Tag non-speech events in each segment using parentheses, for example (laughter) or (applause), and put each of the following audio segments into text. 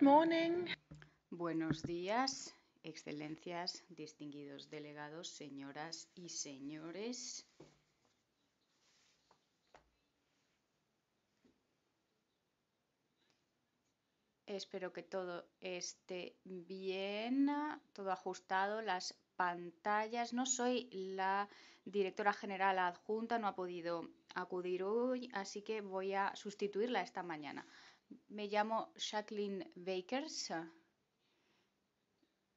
morning. Buenos días, excelencias, distinguidos delegados, señoras y señores. Espero que todo esté bien, todo ajustado, las pantallas. No soy la directora general adjunta, no ha podido acudir hoy, así que voy a sustituirla esta mañana. Me llamo Jacqueline Bakers,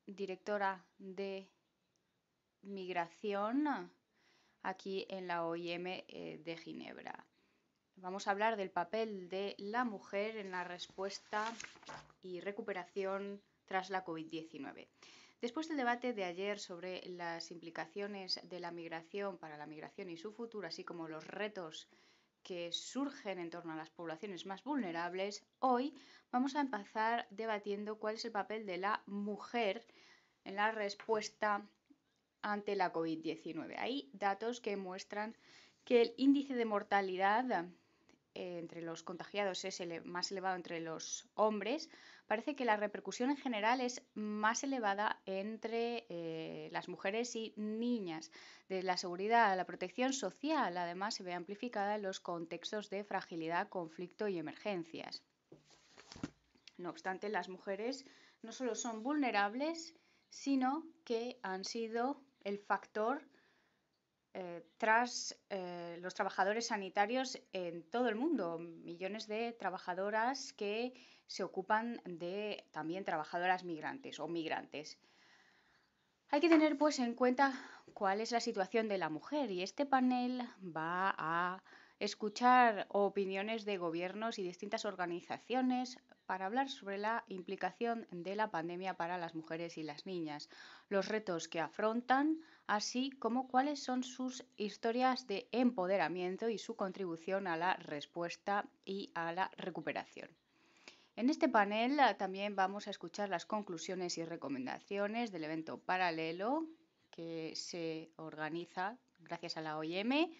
directora de migración aquí en la OIM eh, de Ginebra. Vamos a hablar del papel de la mujer en la respuesta y recuperación tras la COVID-19. Después del debate de ayer sobre las implicaciones de la migración para la migración y su futuro, así como los retos que surgen en torno a las poblaciones más vulnerables, hoy vamos a empezar debatiendo cuál es el papel de la mujer en la respuesta ante la COVID-19. Hay datos que muestran que el índice de mortalidad eh, entre los contagiados es el más elevado entre los hombres, parece que la repercusión en general es más elevada entre eh, las mujeres y niñas. De la seguridad a la protección social, además, se ve amplificada en los contextos de fragilidad, conflicto y emergencias. No obstante, las mujeres no solo son vulnerables, sino que han sido el factor eh, tras eh, los trabajadores sanitarios en todo el mundo, millones de trabajadoras que se ocupan de también trabajadoras migrantes o migrantes. Hay que tener pues en cuenta cuál es la situación de la mujer y este panel va a escuchar opiniones de gobiernos y distintas organizaciones para hablar sobre la implicación de la pandemia para las mujeres y las niñas, los retos que afrontan, así como cuáles son sus historias de empoderamiento y su contribución a la respuesta y a la recuperación. En este panel ah, también vamos a escuchar las conclusiones y recomendaciones del evento paralelo que se organiza gracias a la OIM,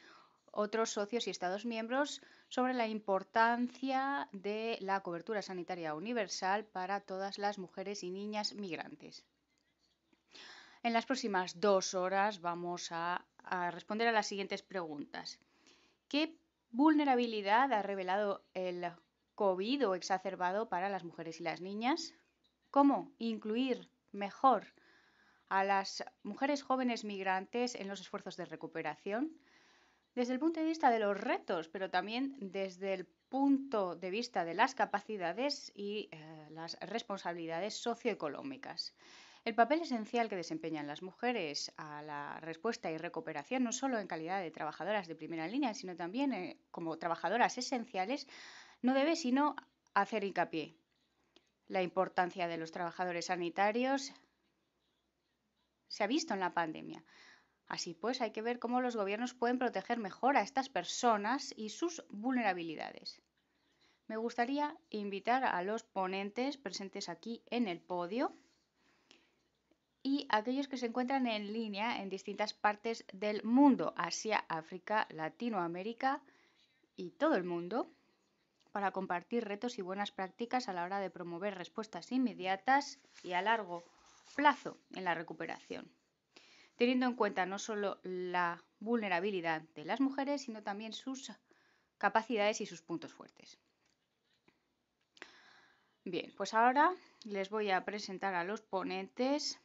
otros socios y Estados miembros sobre la importancia de la cobertura sanitaria universal para todas las mujeres y niñas migrantes. En las próximas dos horas vamos a, responder a las siguientes preguntas. ¿Qué vulnerabilidad ha revelado el COVID o exacerbado para las mujeres y las niñas. ¿Cómo incluir mejor a las mujeres jóvenes migrantes en los esfuerzos de recuperación? Desde el punto de vista de los retos, pero también desde el punto de vista de las capacidades y eh, las responsabilidades socioeconómicas. El papel esencial que desempeñan las mujeres a la respuesta y recuperación, no solo en calidad de trabajadoras de primera línea, sino también eh, como trabajadoras esenciales no debe sino hacer hincapié la importancia de los trabajadores sanitarios se ha visto en la pandemia. Así pues, hay que ver cómo los gobiernos pueden proteger mejor a estas personas y sus vulnerabilidades. Me gustaría invitar a los ponentes presentes aquí en el podio y aquellos que se encuentran en línea en distintas partes del mundo, Asia, África, Latinoamérica y todo el mundo, para compartir retos y buenas prácticas a la hora de promover respuestas inmediatas y a largo plazo en la recuperación, teniendo en cuenta no solo la vulnerabilidad de las mujeres, sino también sus capacidades y sus puntos fuertes. Bien, pues ahora les voy a presentar a los ponentes.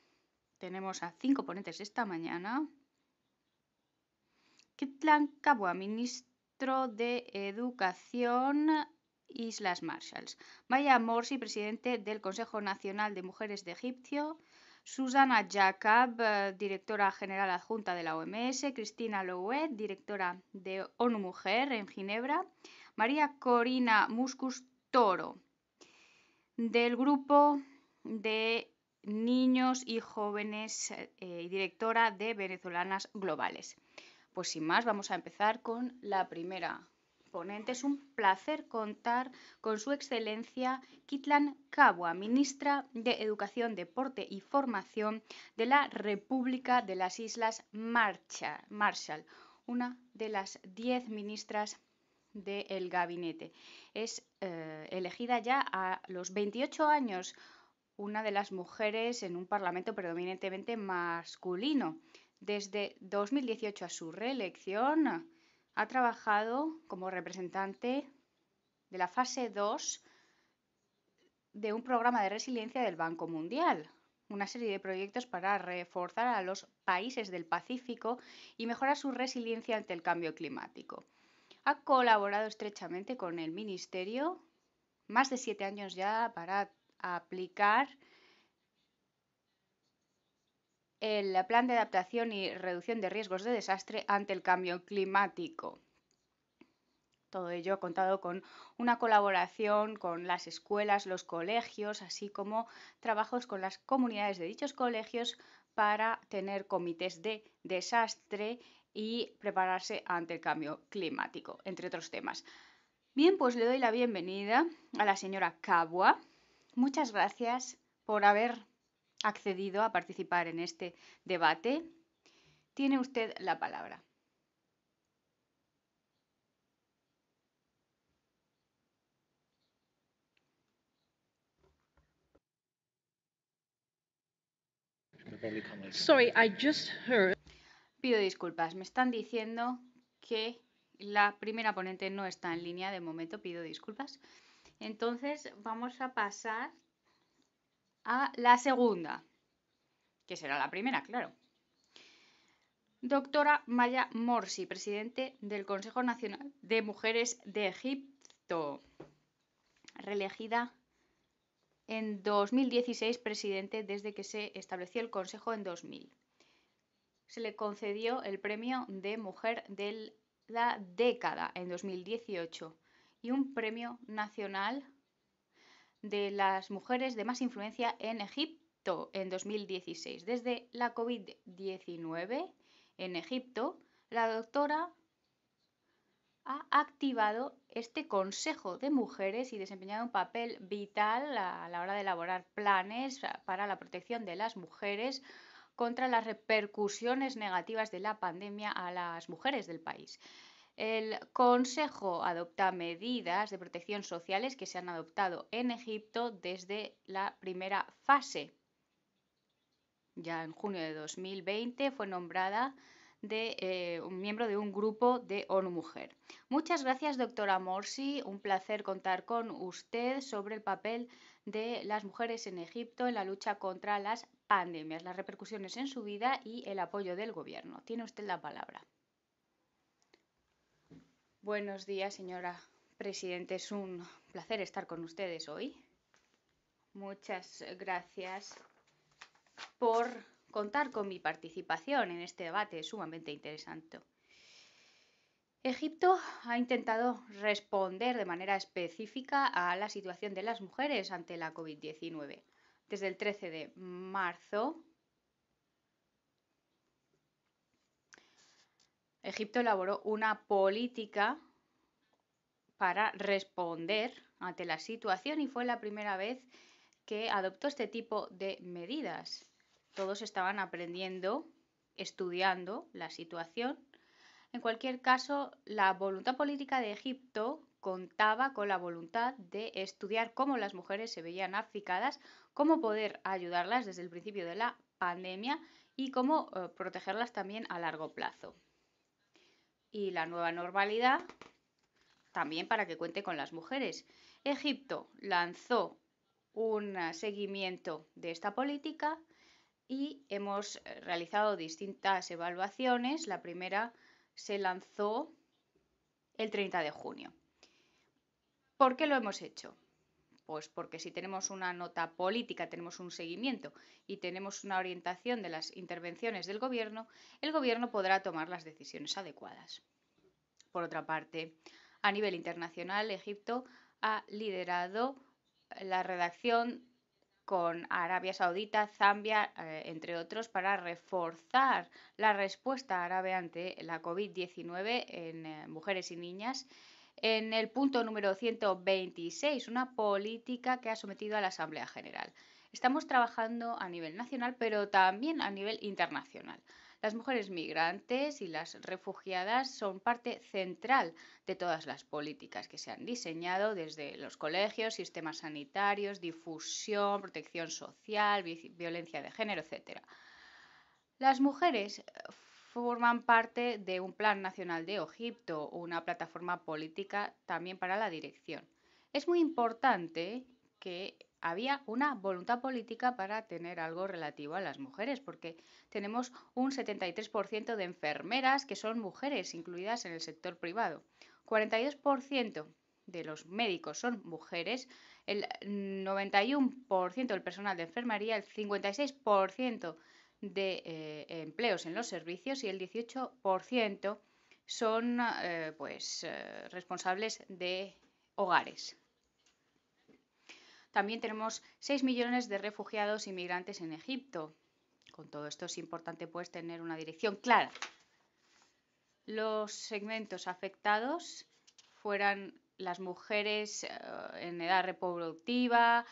Tenemos a cinco ponentes esta mañana. Kitlan Cabo, ministro de Educación Islas Marshall. Maya Morsi, presidente del Consejo Nacional de Mujeres de Egipcio. Susana Jacob, eh, directora general adjunta de la OMS. Cristina Louet, directora de ONU Mujer en Ginebra. María Corina Muscus Toro, del grupo de niños y jóvenes eh, y directora de Venezolanas Globales. Pues sin más, vamos a empezar con la primera es un placer contar con su excelencia Kitlan Cabua, ministra de Educación, Deporte y Formación de la República de las Islas Marshall, una de las diez ministras del gabinete. Es eh, elegida ya a los 28 años una de las mujeres en un parlamento predominantemente masculino. Desde 2018 a su reelección, ha trabajado como representante de la fase 2 de un programa de resiliencia del Banco Mundial, una serie de proyectos para reforzar a los países del Pacífico y mejorar su resiliencia ante el cambio climático. Ha colaborado estrechamente con el Ministerio más de siete años ya para aplicar el Plan de Adaptación y Reducción de Riesgos de Desastre ante el Cambio Climático. Todo ello ha contado con una colaboración con las escuelas, los colegios, así como trabajos con las comunidades de dichos colegios para tener comités de desastre y prepararse ante el cambio climático, entre otros temas. Bien, pues le doy la bienvenida a la señora Cabua. Muchas gracias por haber accedido a participar en este debate. Tiene usted la palabra. Sorry, I just heard... Pido disculpas, me están diciendo que la primera ponente no está en línea de momento, pido disculpas. Entonces vamos a pasar a la segunda, que será la primera, claro. Doctora Maya Morsi, presidente del Consejo Nacional de Mujeres de Egipto, reelegida en 2016 presidente desde que se estableció el Consejo en 2000. Se le concedió el premio de Mujer de la Década en 2018 y un premio nacional de las mujeres de más influencia en Egipto en 2016. Desde la COVID-19 en Egipto, la doctora ha activado este Consejo de Mujeres y desempeñado un papel vital a la hora de elaborar planes para la protección de las mujeres contra las repercusiones negativas de la pandemia a las mujeres del país. El Consejo adopta medidas de protección sociales que se han adoptado en Egipto desde la primera fase. Ya en junio de 2020 fue nombrada de, eh, un miembro de un grupo de ONU Mujer. Muchas gracias, doctora Morsi. Un placer contar con usted sobre el papel de las mujeres en Egipto en la lucha contra las pandemias, las repercusiones en su vida y el apoyo del gobierno. Tiene usted la palabra. Buenos días, señora Presidente, es un placer estar con ustedes hoy. Muchas gracias por contar con mi participación en este debate sumamente interesante. Egipto ha intentado responder de manera específica a la situación de las mujeres ante la COVID-19. Desde el 13 de marzo Egipto elaboró una política para responder ante la situación y fue la primera vez que adoptó este tipo de medidas. Todos estaban aprendiendo, estudiando la situación. En cualquier caso, la voluntad política de Egipto contaba con la voluntad de estudiar cómo las mujeres se veían afectadas, cómo poder ayudarlas desde el principio de la pandemia y cómo eh, protegerlas también a largo plazo y la nueva normalidad también para que cuente con las mujeres. Egipto lanzó un seguimiento de esta política y hemos eh, realizado distintas evaluaciones. La primera se lanzó el 30 de junio. ¿Por qué lo hemos hecho? Pues porque si tenemos una nota política, tenemos un seguimiento y tenemos una orientación de las intervenciones del gobierno, el gobierno podrá tomar las decisiones adecuadas. Por otra parte, a nivel internacional, Egipto ha liderado la redacción con Arabia Saudita, Zambia, eh, entre otros, para reforzar la respuesta árabe ante la COVID-19 en eh, mujeres y niñas en el punto número 126, una política que ha sometido a la Asamblea General. Estamos trabajando a nivel nacional, pero también a nivel internacional. Las mujeres migrantes y las refugiadas son parte central de todas las políticas que se han diseñado desde los colegios, sistemas sanitarios, difusión, protección social, violencia de género, etc. Las mujeres forman parte de un Plan Nacional de Egipto, una plataforma política también para la dirección. Es muy importante que había una voluntad política para tener algo relativo a las mujeres, porque tenemos un 73% de enfermeras que son mujeres, incluidas en el sector privado. 42% de los médicos son mujeres, el 91% del personal de enfermería, el 56% de eh, empleos en los servicios y el 18% son eh, pues, eh, responsables de hogares. También tenemos 6 millones de refugiados inmigrantes en Egipto. Con todo esto es importante pues, tener una dirección clara. Los segmentos afectados fueran las mujeres en edad reproductiva,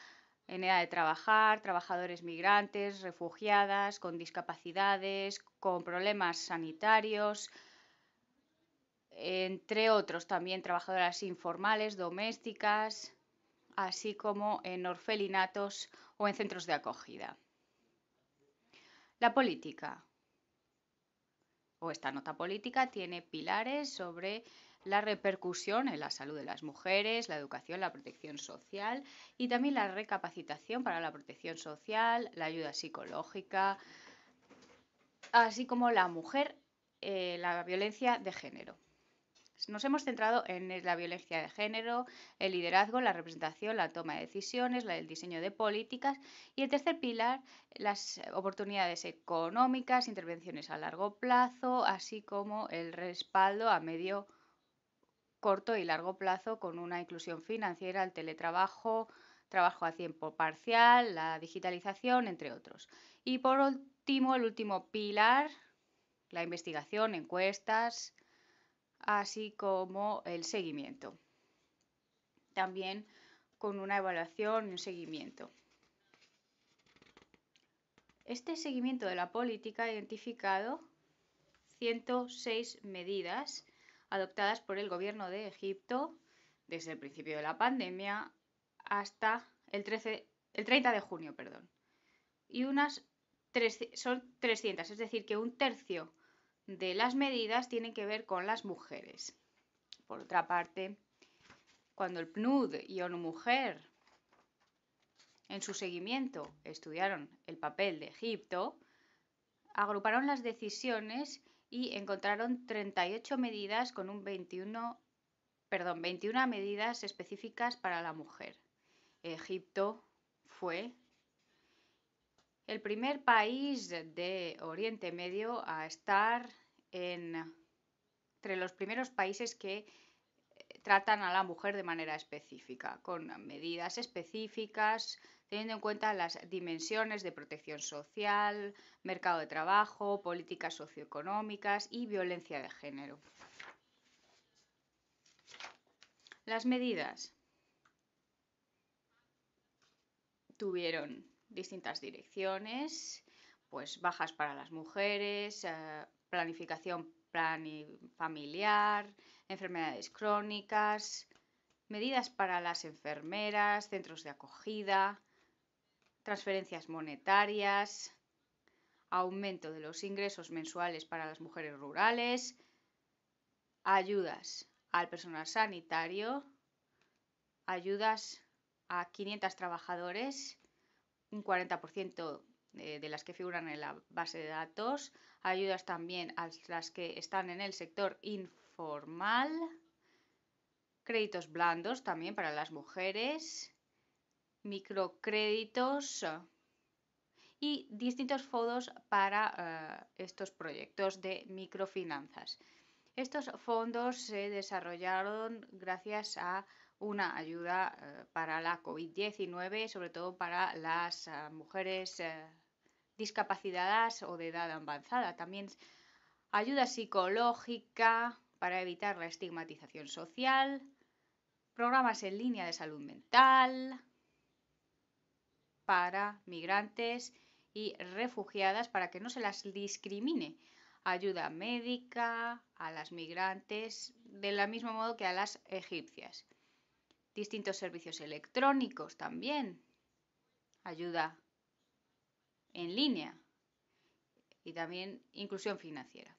en edad de trabajar, trabajadores migrantes, refugiadas, con discapacidades, con problemas sanitarios, entre otros también trabajadoras informales, domésticas, así como en orfelinatos o en centros de acogida. La política o esta nota política tiene pilares sobre la repercusión en la salud de las mujeres, la educación, la protección social y también la recapacitación para la protección social, la ayuda psicológica, así como la mujer, eh, la violencia de género. Nos hemos centrado en la violencia de género, el liderazgo, la representación, la toma de decisiones, el diseño de políticas y el tercer pilar, las oportunidades económicas, intervenciones a largo plazo, así como el respaldo a medio plazo corto y largo plazo con una inclusión financiera, el teletrabajo, trabajo a tiempo parcial, la digitalización, entre otros. Y por último, el último pilar, la investigación, encuestas, así como el seguimiento. También con una evaluación y un seguimiento. Este seguimiento de la política ha identificado 106 medidas adoptadas por el gobierno de Egipto desde el principio de la pandemia hasta el, 13, 30 de junio. Perdón. Y unas son 300, es decir, que un tercio de las medidas tienen que ver con las mujeres. Por otra parte, cuando el PNUD y ONU Mujer en su seguimiento estudiaron el papel de Egipto, agruparon las decisiones y encontraron 38 medidas con un 21, perdón, 21 medidas específicas para la mujer. Egipto fue el primer país de Oriente Medio a estar en, entre los primeros países que eh, tratan a la mujer de manera específica, con medidas específicas, teniendo en cuenta las dimensiones de protección social, mercado de trabajo, políticas socioeconómicas y violencia de género. Las medidas tuvieron distintas direcciones, pues bajas para las mujeres, eh, planificación familiar, enfermedades crónicas, medidas para las enfermeras, centros de acogida, transferencias monetarias, aumento de los ingresos mensuales para las mujeres rurales, ayudas al personal sanitario, ayudas a 500 trabajadores, un 40% eh, de las que figuran en la base de datos, ayudas también a las que están en el sector informal, créditos blandos también para las mujeres, microcréditos y distintos fondos para eh, estos proyectos de microfinanzas. Estos fondos se desarrollaron gracias a una ayuda eh, para la COVID-19, sobre todo para las eh, mujeres discapacitadas o de edad avanzada. También ayuda psicológica para evitar la estigmatización social, programas en línea de salud mental, para migrantes y refugiadas para que no se las discrimine. Ayuda médica a las migrantes, de la mismo modo que a las egipcias. Distintos servicios electrónicos también. Ayuda en línea y también inclusión financiera.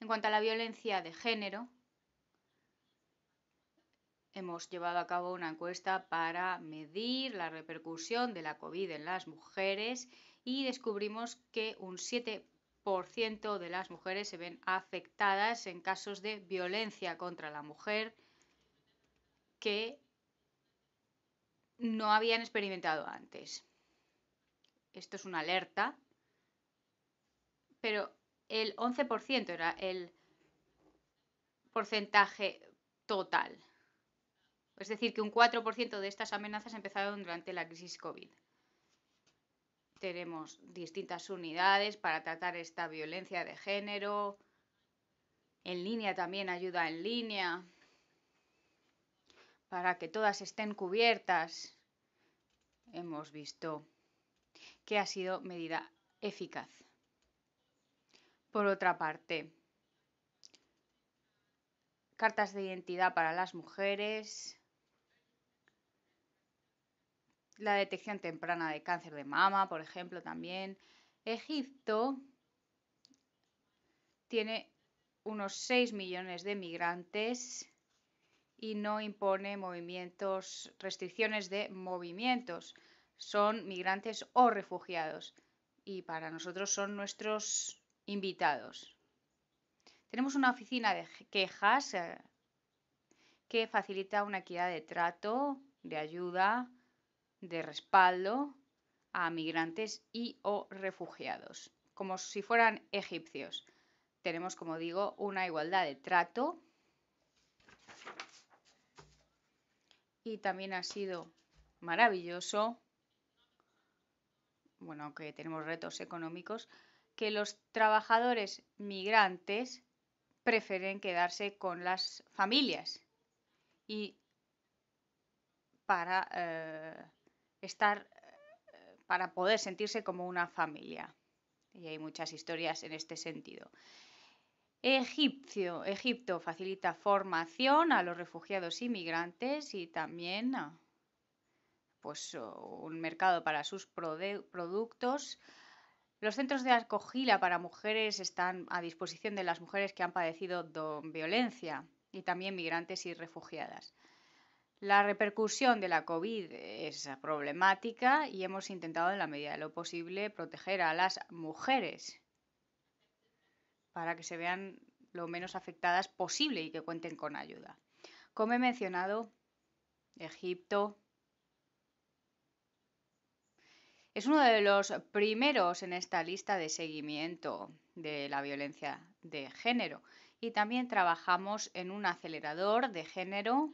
En cuanto a la violencia de género, hemos llevado a cabo una encuesta para medir la repercusión de la COVID en las mujeres y descubrimos que un 7% de las mujeres se ven afectadas en casos de violencia contra la mujer que no habían experimentado antes. Esto es una alerta, pero el 11% era el porcentaje total. Es decir, que un 4% de estas amenazas empezaron durante la crisis COVID. Tenemos distintas unidades para tratar esta violencia de género. En línea también ayuda en línea para que todas estén cubiertas. Hemos visto que ha sido medida eficaz. Por otra parte, cartas de identidad para las mujeres, la detección temprana de cáncer de mama, por ejemplo, también. Egipto tiene unos 6 millones de migrantes y no impone movimientos, restricciones de movimientos. Son migrantes o refugiados y para nosotros son nuestros invitados. Tenemos una oficina de quejas eh, que facilita una equidad de trato, de ayuda de respaldo a migrantes y o refugiados, como si fueran egipcios. Tenemos, como digo, una igualdad de trato y también ha sido maravilloso, bueno, que tenemos retos económicos, que los trabajadores migrantes prefieren quedarse con las familias y para eh, estar eh, para poder sentirse como una familia. Y hay muchas historias en este sentido. Egipto facilita formación a los refugiados y migrantes y también pues, un mercado para sus productos. Los centros de acogida para mujeres están a disposición de las mujeres que han padecido violencia y también migrantes y refugiadas. La repercusión de la COVID es problemática y hemos intentado en la medida de lo posible proteger a las mujeres para que se vean lo menos afectadas posible y que cuenten con ayuda. Como he mencionado, Egipto es uno de los primeros en esta lista de seguimiento de la violencia de género y también trabajamos en un acelerador de género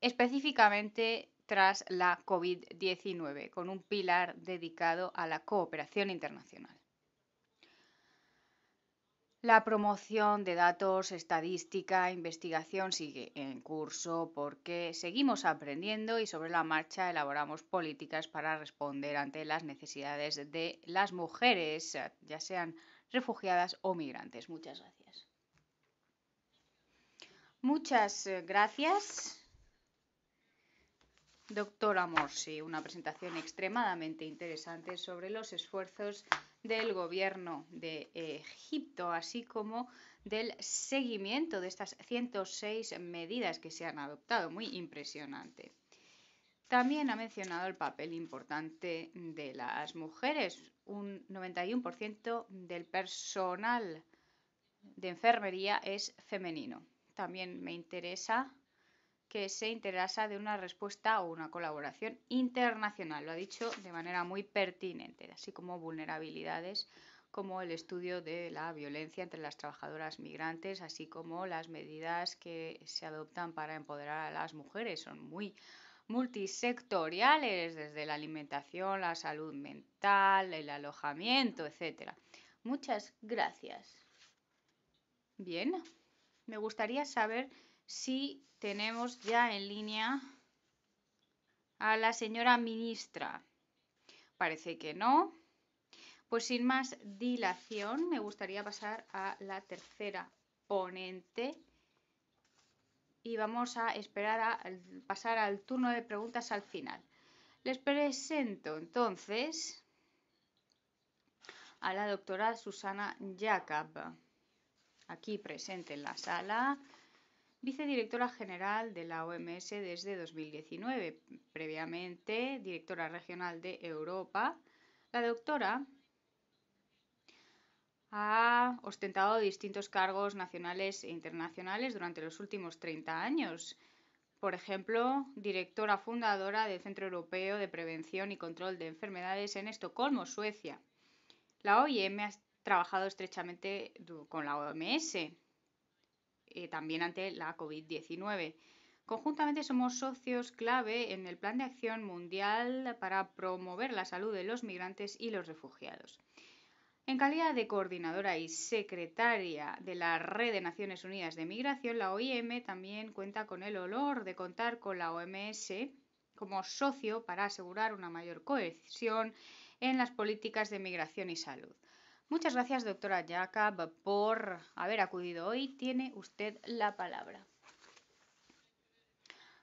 específicamente tras la COVID-19, con un pilar dedicado a la cooperación internacional. La promoción de datos, estadística, e investigación sigue en curso porque seguimos aprendiendo y sobre la marcha elaboramos políticas para responder ante las necesidades de las mujeres, ya sean refugiadas o migrantes. Muchas gracias. Muchas eh, gracias doctora Morsi, una presentación extremadamente interesante sobre los esfuerzos del gobierno de Egipto, así como del seguimiento de estas 106 medidas que se han adoptado. Muy impresionante. También ha mencionado el papel importante de las mujeres. Un 91% del personal de enfermería es femenino. También me interesa que se interesa de una respuesta o una colaboración internacional. Lo ha dicho de manera muy pertinente, así como vulnerabilidades como el estudio de la violencia entre las trabajadoras migrantes, así como las medidas que se adoptan para empoderar a las mujeres. Son muy multisectoriales, desde la alimentación, la salud mental, el alojamiento, etc. Muchas gracias. Bien, me gustaría saber si tenemos ya en línea a la señora ministra. Parece que no. Pues sin más dilación, me gustaría pasar a la tercera ponente y vamos a esperar a pasar al turno de preguntas al final. Les presento entonces a la doctora Susana Jacob, aquí presente en la sala vicedirectora general de la OMS desde 2019, previamente directora regional de Europa. La doctora ha ostentado distintos cargos nacionales e internacionales durante los últimos 30 años. Por ejemplo, directora fundadora del Centro Europeo de Prevención y Control de Enfermedades en Estocolmo, Suecia. La OIM ha trabajado estrechamente con la OMS, eh, también ante la COVID-19. Conjuntamente somos socios clave en el Plan de Acción Mundial para promover la salud de los migrantes y los refugiados. En calidad de coordinadora y secretaria de la Red de Naciones Unidas de Migración, la OIM también cuenta con el honor de contar con la OMS como socio para asegurar una mayor cohesión en las políticas de migración y salud. Muchas gracias, doctora Jacob, por haber acudido hoy. Tiene usted la palabra.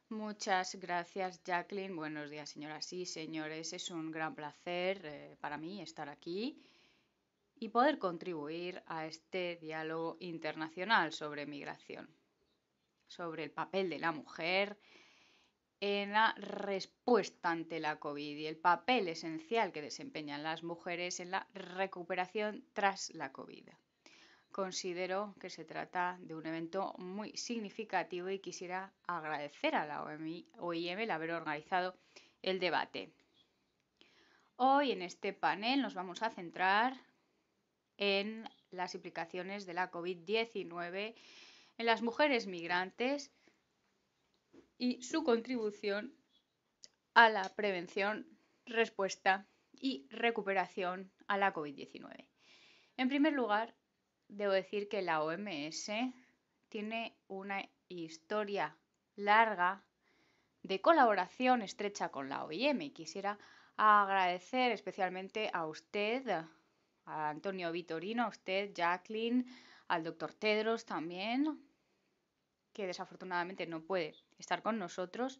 Muchas gracias, Jacqueline. Buenos días, señoras y señores. Es un gran placer eh, para mí estar aquí y poder contribuir a este diálogo internacional sobre migración, sobre el papel de la mujer en la respuesta ante la COVID y el papel esencial que desempeñan las mujeres en la recuperación tras la COVID. Considero que se trata de un evento muy significativo y quisiera agradecer a la OIM el haber organizado el debate. Hoy en este panel nos vamos a centrar en las implicaciones de la COVID-19 en las mujeres migrantes y su contribución a la prevención, respuesta y recuperación a la COVID-19. En primer lugar, debo decir que la OMS tiene una historia larga de colaboración estrecha con la OIM. Quisiera agradecer especialmente a usted, a Antonio Vitorino, a usted, Jacqueline, al doctor Tedros también, que desafortunadamente no puede estar con nosotros.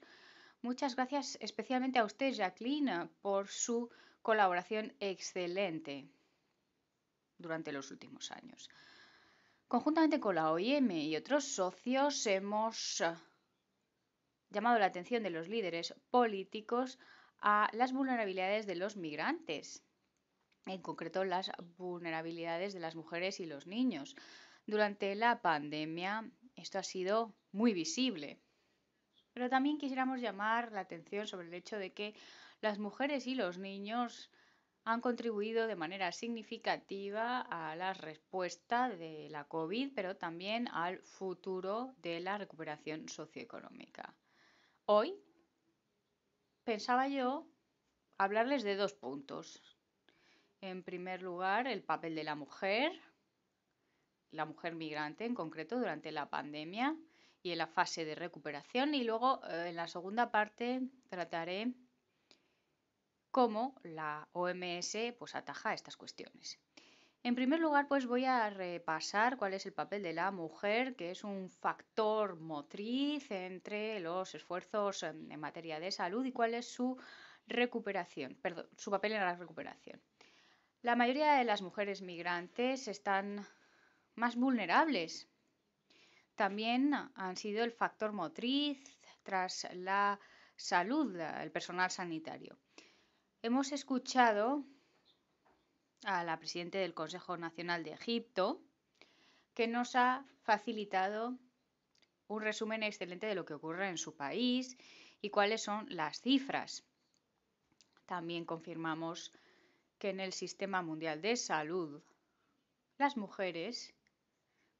Muchas gracias especialmente a usted, Jacqueline, por su colaboración excelente durante los últimos años. Conjuntamente con la OIM y otros socios hemos llamado la atención de los líderes políticos a las vulnerabilidades de los migrantes, en concreto las vulnerabilidades de las mujeres y los niños. Durante la pandemia esto ha sido muy visible. Pero también quisiéramos llamar la atención sobre el hecho de que las mujeres y los niños han contribuido de manera significativa a la respuesta de la COVID, pero también al futuro de la recuperación socioeconómica. Hoy pensaba yo hablarles de dos puntos. En primer lugar, el papel de la mujer, la mujer migrante en concreto durante la pandemia, y en la fase de recuperación y luego eh, en la segunda parte trataré cómo la OMS pues ataja estas cuestiones. En primer lugar, pues voy a repasar cuál es el papel de la mujer, que es un factor motriz entre los esfuerzos em, en materia de salud y cuál es su recuperación, perdón, su papel en la recuperación. La mayoría de las mujeres migrantes están más vulnerables también han sido el factor motriz tras la salud, el personal sanitario. Hemos escuchado a la presidenta del Consejo Nacional de Egipto, que nos ha facilitado un resumen excelente de lo que ocurre en su país y cuáles son las cifras. También confirmamos que en el Sistema Mundial de Salud las mujeres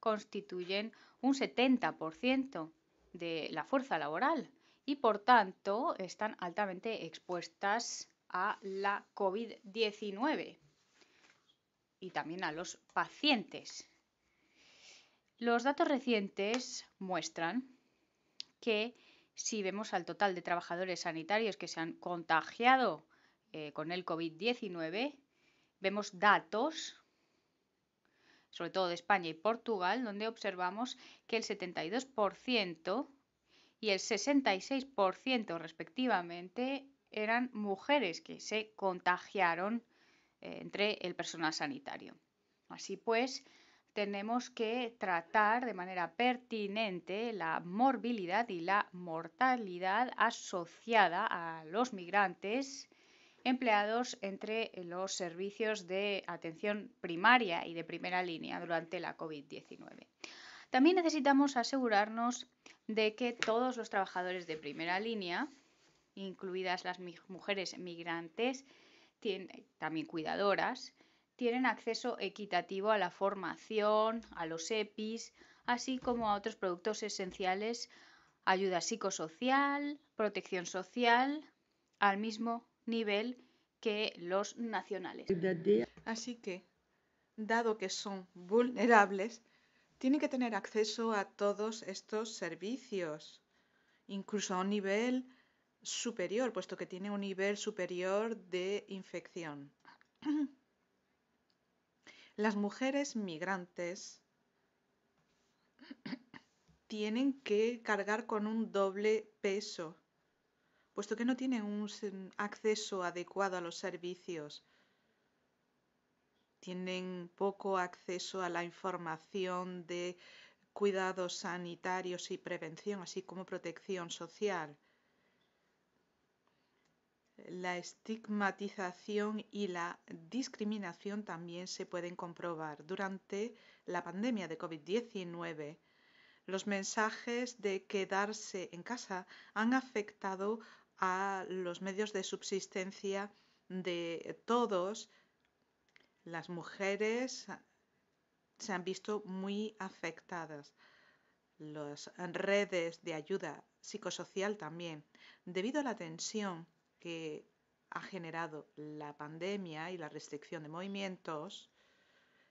constituyen un 70% de la fuerza laboral y por tanto están altamente expuestas a la COVID-19 y también a los pacientes. Los datos recientes muestran que si vemos al total de trabajadores sanitarios que se han contagiado eh, con el COVID-19, vemos datos sobre todo de España y Portugal, donde observamos que el 72% y el 66% respectivamente eran mujeres que se contagiaron eh, entre el personal sanitario. Así pues, tenemos que tratar de manera pertinente la morbilidad y la mortalidad asociada a los migrantes empleados entre eh, los servicios de atención primaria y de primera línea durante la COVID-19. También necesitamos asegurarnos de que todos los trabajadores de primera línea, incluidas las mujeres migrantes, también cuidadoras, tienen acceso equitativo a la formación, a los EPIs, así como a otros productos esenciales, ayuda psicosocial, protección social, al mismo nivel que los nacionales. Así que, dado que son vulnerables, tienen que tener acceso a todos estos servicios, incluso a un nivel superior, puesto que tiene un nivel superior de infección. (clears throat) Las mujeres migrantes tienen que cargar con un doble peso puesto que no tienen un acceso adecuado a los servicios, tienen poco acceso a la información de cuidados sanitarios y prevención, así como protección social. La estigmatización y la discriminación también se pueden comprobar. Durante la pandemia de COVID-19, los mensajes de quedarse en casa han afectado a los medios de subsistencia de todos, las mujeres se han visto muy afectadas. Las redes de ayuda psicosocial también. Debido a la tensión que ha generado la pandemia y la restricción de movimientos,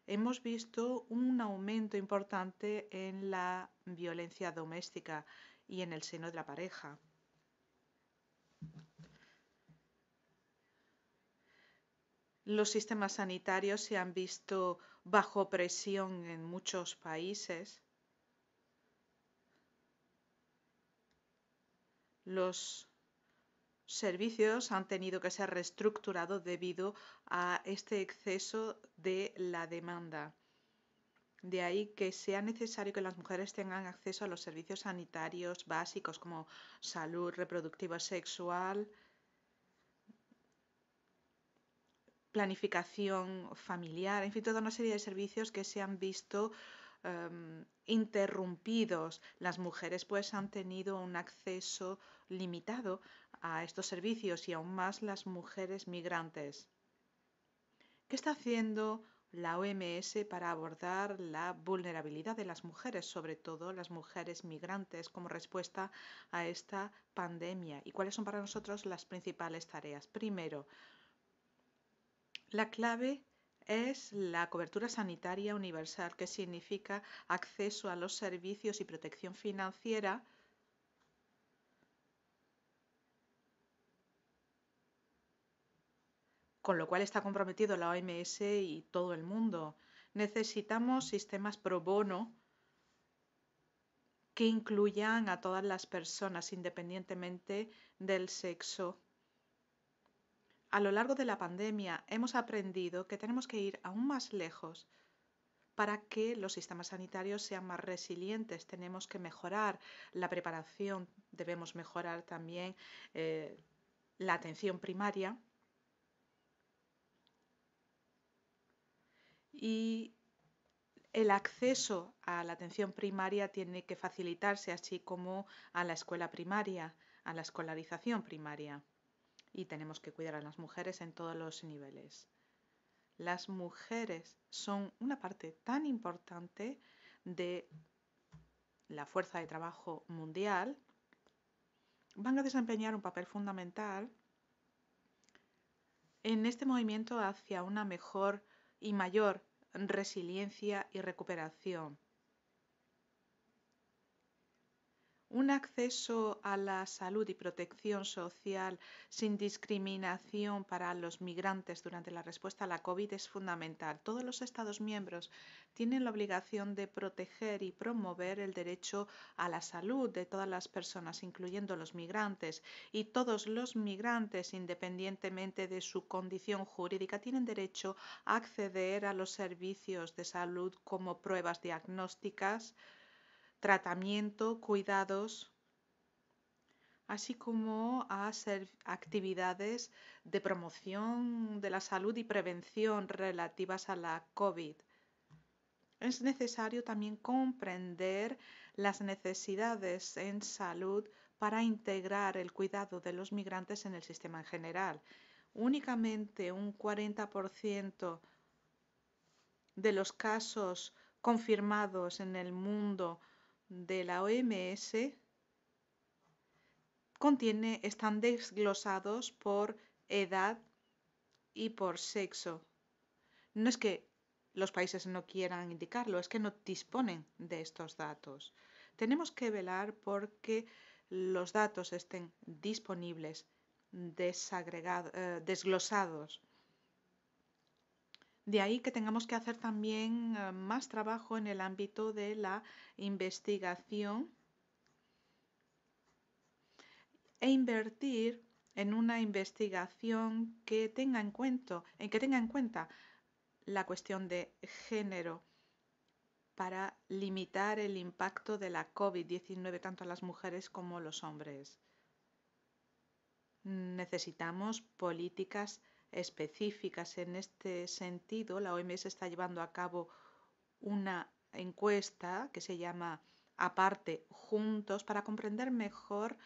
hemos visto un aumento importante en la violencia doméstica y en el seno de la pareja. los sistemas sanitarios se han visto bajo presión en muchos países. Los servicios han tenido que ser reestructurados debido a este exceso de la demanda. De ahí que sea necesario que las mujeres tengan acceso a los servicios sanitarios básicos como salud reproductiva sexual, planificación familiar, en fin, toda una serie de servicios que se han visto em, interrumpidos. Las mujeres pues han tenido un acceso limitado a estos servicios y aún más las mujeres migrantes. ¿Qué está haciendo la OMS para abordar la vulnerabilidad de las mujeres, sobre todo las mujeres migrantes, como respuesta a esta pandemia? ¿Y cuáles son para nosotros las principales tareas? Primero, la clave es la cobertura sanitaria universal, que significa acceso a los servicios y protección financiera con lo cual está comprometido la OMS y todo el mundo. Necesitamos sistemas pro bono que incluyan a todas las personas independientemente del sexo a lo largo de la pandemia hemos aprendido que tenemos que ir aún más lejos para que los sistemas sanitarios sean más resilientes. Tenemos que mejorar la preparación, debemos mejorar también eh, la atención primaria. Y el acceso a la atención primaria tiene que facilitarse, así como a la escuela primaria, a la escolarización primaria y tenemos que cuidar a las mujeres en todos los niveles. Las mujeres son una parte tan importante de la fuerza de trabajo mundial, van a desempeñar un papel fundamental en este movimiento hacia una mejor y mayor resiliencia y recuperación un acceso a la salud y protección social sin discriminación para los migrantes durante la respuesta a la COVID es fundamental. Todos los Estados miembros tienen la obligación de proteger y promover el derecho a la salud de todas las personas, incluyendo los migrantes. Y todos los migrantes, independientemente de su condición jurídica, tienen derecho a acceder a los servicios de salud como pruebas diagnósticas, tratamiento, cuidados, así como a hacer actividades de promoción de la salud y prevención relativas a la COVID. Es necesario también comprender las necesidades en salud para integrar el cuidado de los migrantes en el sistema en general. Únicamente un 40% de los casos confirmados en el mundo de la OMS están desglosados por edad y por sexo. No es que los países no quieran indicarlo, es que no disponen de estos datos. Tenemos que velar porque los datos estén disponibles, eh, desglosados de ahí que tengamos que hacer también eh, más trabajo en el ámbito de la investigación e invertir en una investigación que tenga en cuenta, en que tenga en cuenta la cuestión de género para limitar el impacto de la COVID-19 tanto a las mujeres como a los hombres. Necesitamos políticas específicas en este sentido, la OMS está llevando a cabo una encuesta que se llama Aparte Juntos para comprender mejor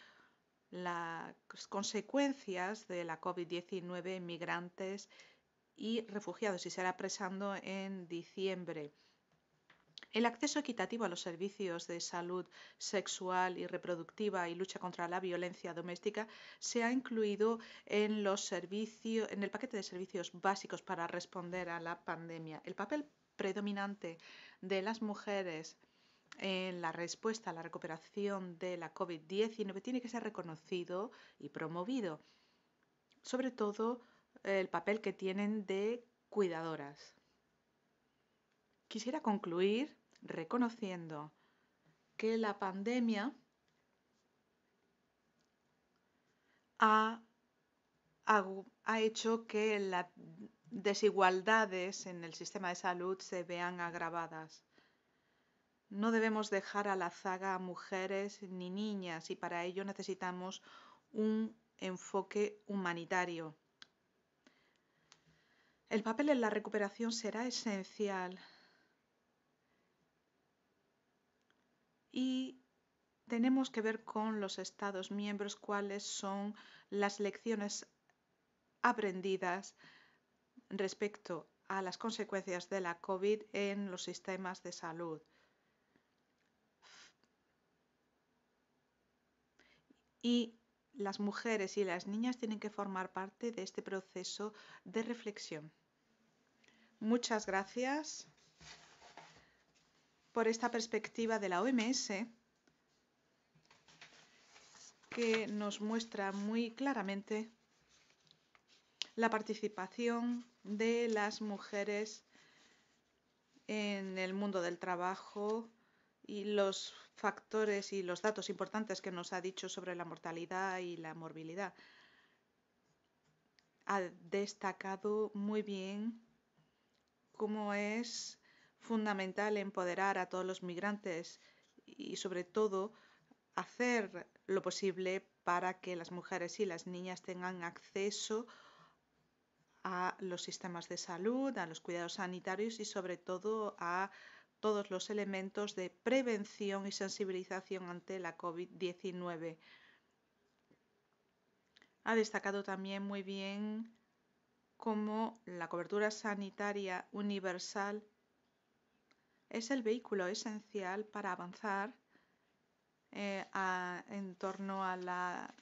las consecuencias de la COVID-19 en migrantes y refugiados y será presando en diciembre. El acceso equitativo a los servicios de salud sexual y reproductiva y lucha contra la violencia doméstica se ha incluido en, los servicios, en el paquete de servicios básicos para responder a la pandemia. El papel predominante de las mujeres en la respuesta a la recuperación de la COVID-19 tiene que ser reconocido y promovido, sobre todo el papel que tienen de cuidadoras Quisiera concluir reconociendo que la pandemia ha, hecho que las desigualdades en el sistema de salud se vean agravadas. No debemos dejar a la zaga a mujeres ni niñas y para ello necesitamos un enfoque humanitario. El papel en la recuperación será esencial y tenemos que ver con los Estados miembros cuáles son las lecciones aprendidas respecto a las consecuencias de la COVID en los sistemas de salud. Y las mujeres y las niñas tienen que formar parte de este proceso de reflexión. Muchas gracias por esta perspectiva de la OMS que nos muestra muy claramente la participación de las mujeres en el mundo del trabajo y los factores y los datos importantes que nos ha dicho sobre la mortalidad y la morbilidad. Ha destacado muy bien cómo es fundamental empoderar a todos los migrantes y sobre todo hacer lo posible para que las mujeres y las niñas tengan acceso a los sistemas de salud, a los cuidados sanitarios y sobre todo a todos los elementos de prevención y sensibilización ante la COVID-19. Ha destacado también muy bien cómo la cobertura sanitaria universal es el vehículo esencial para avanzar eh, en torno a la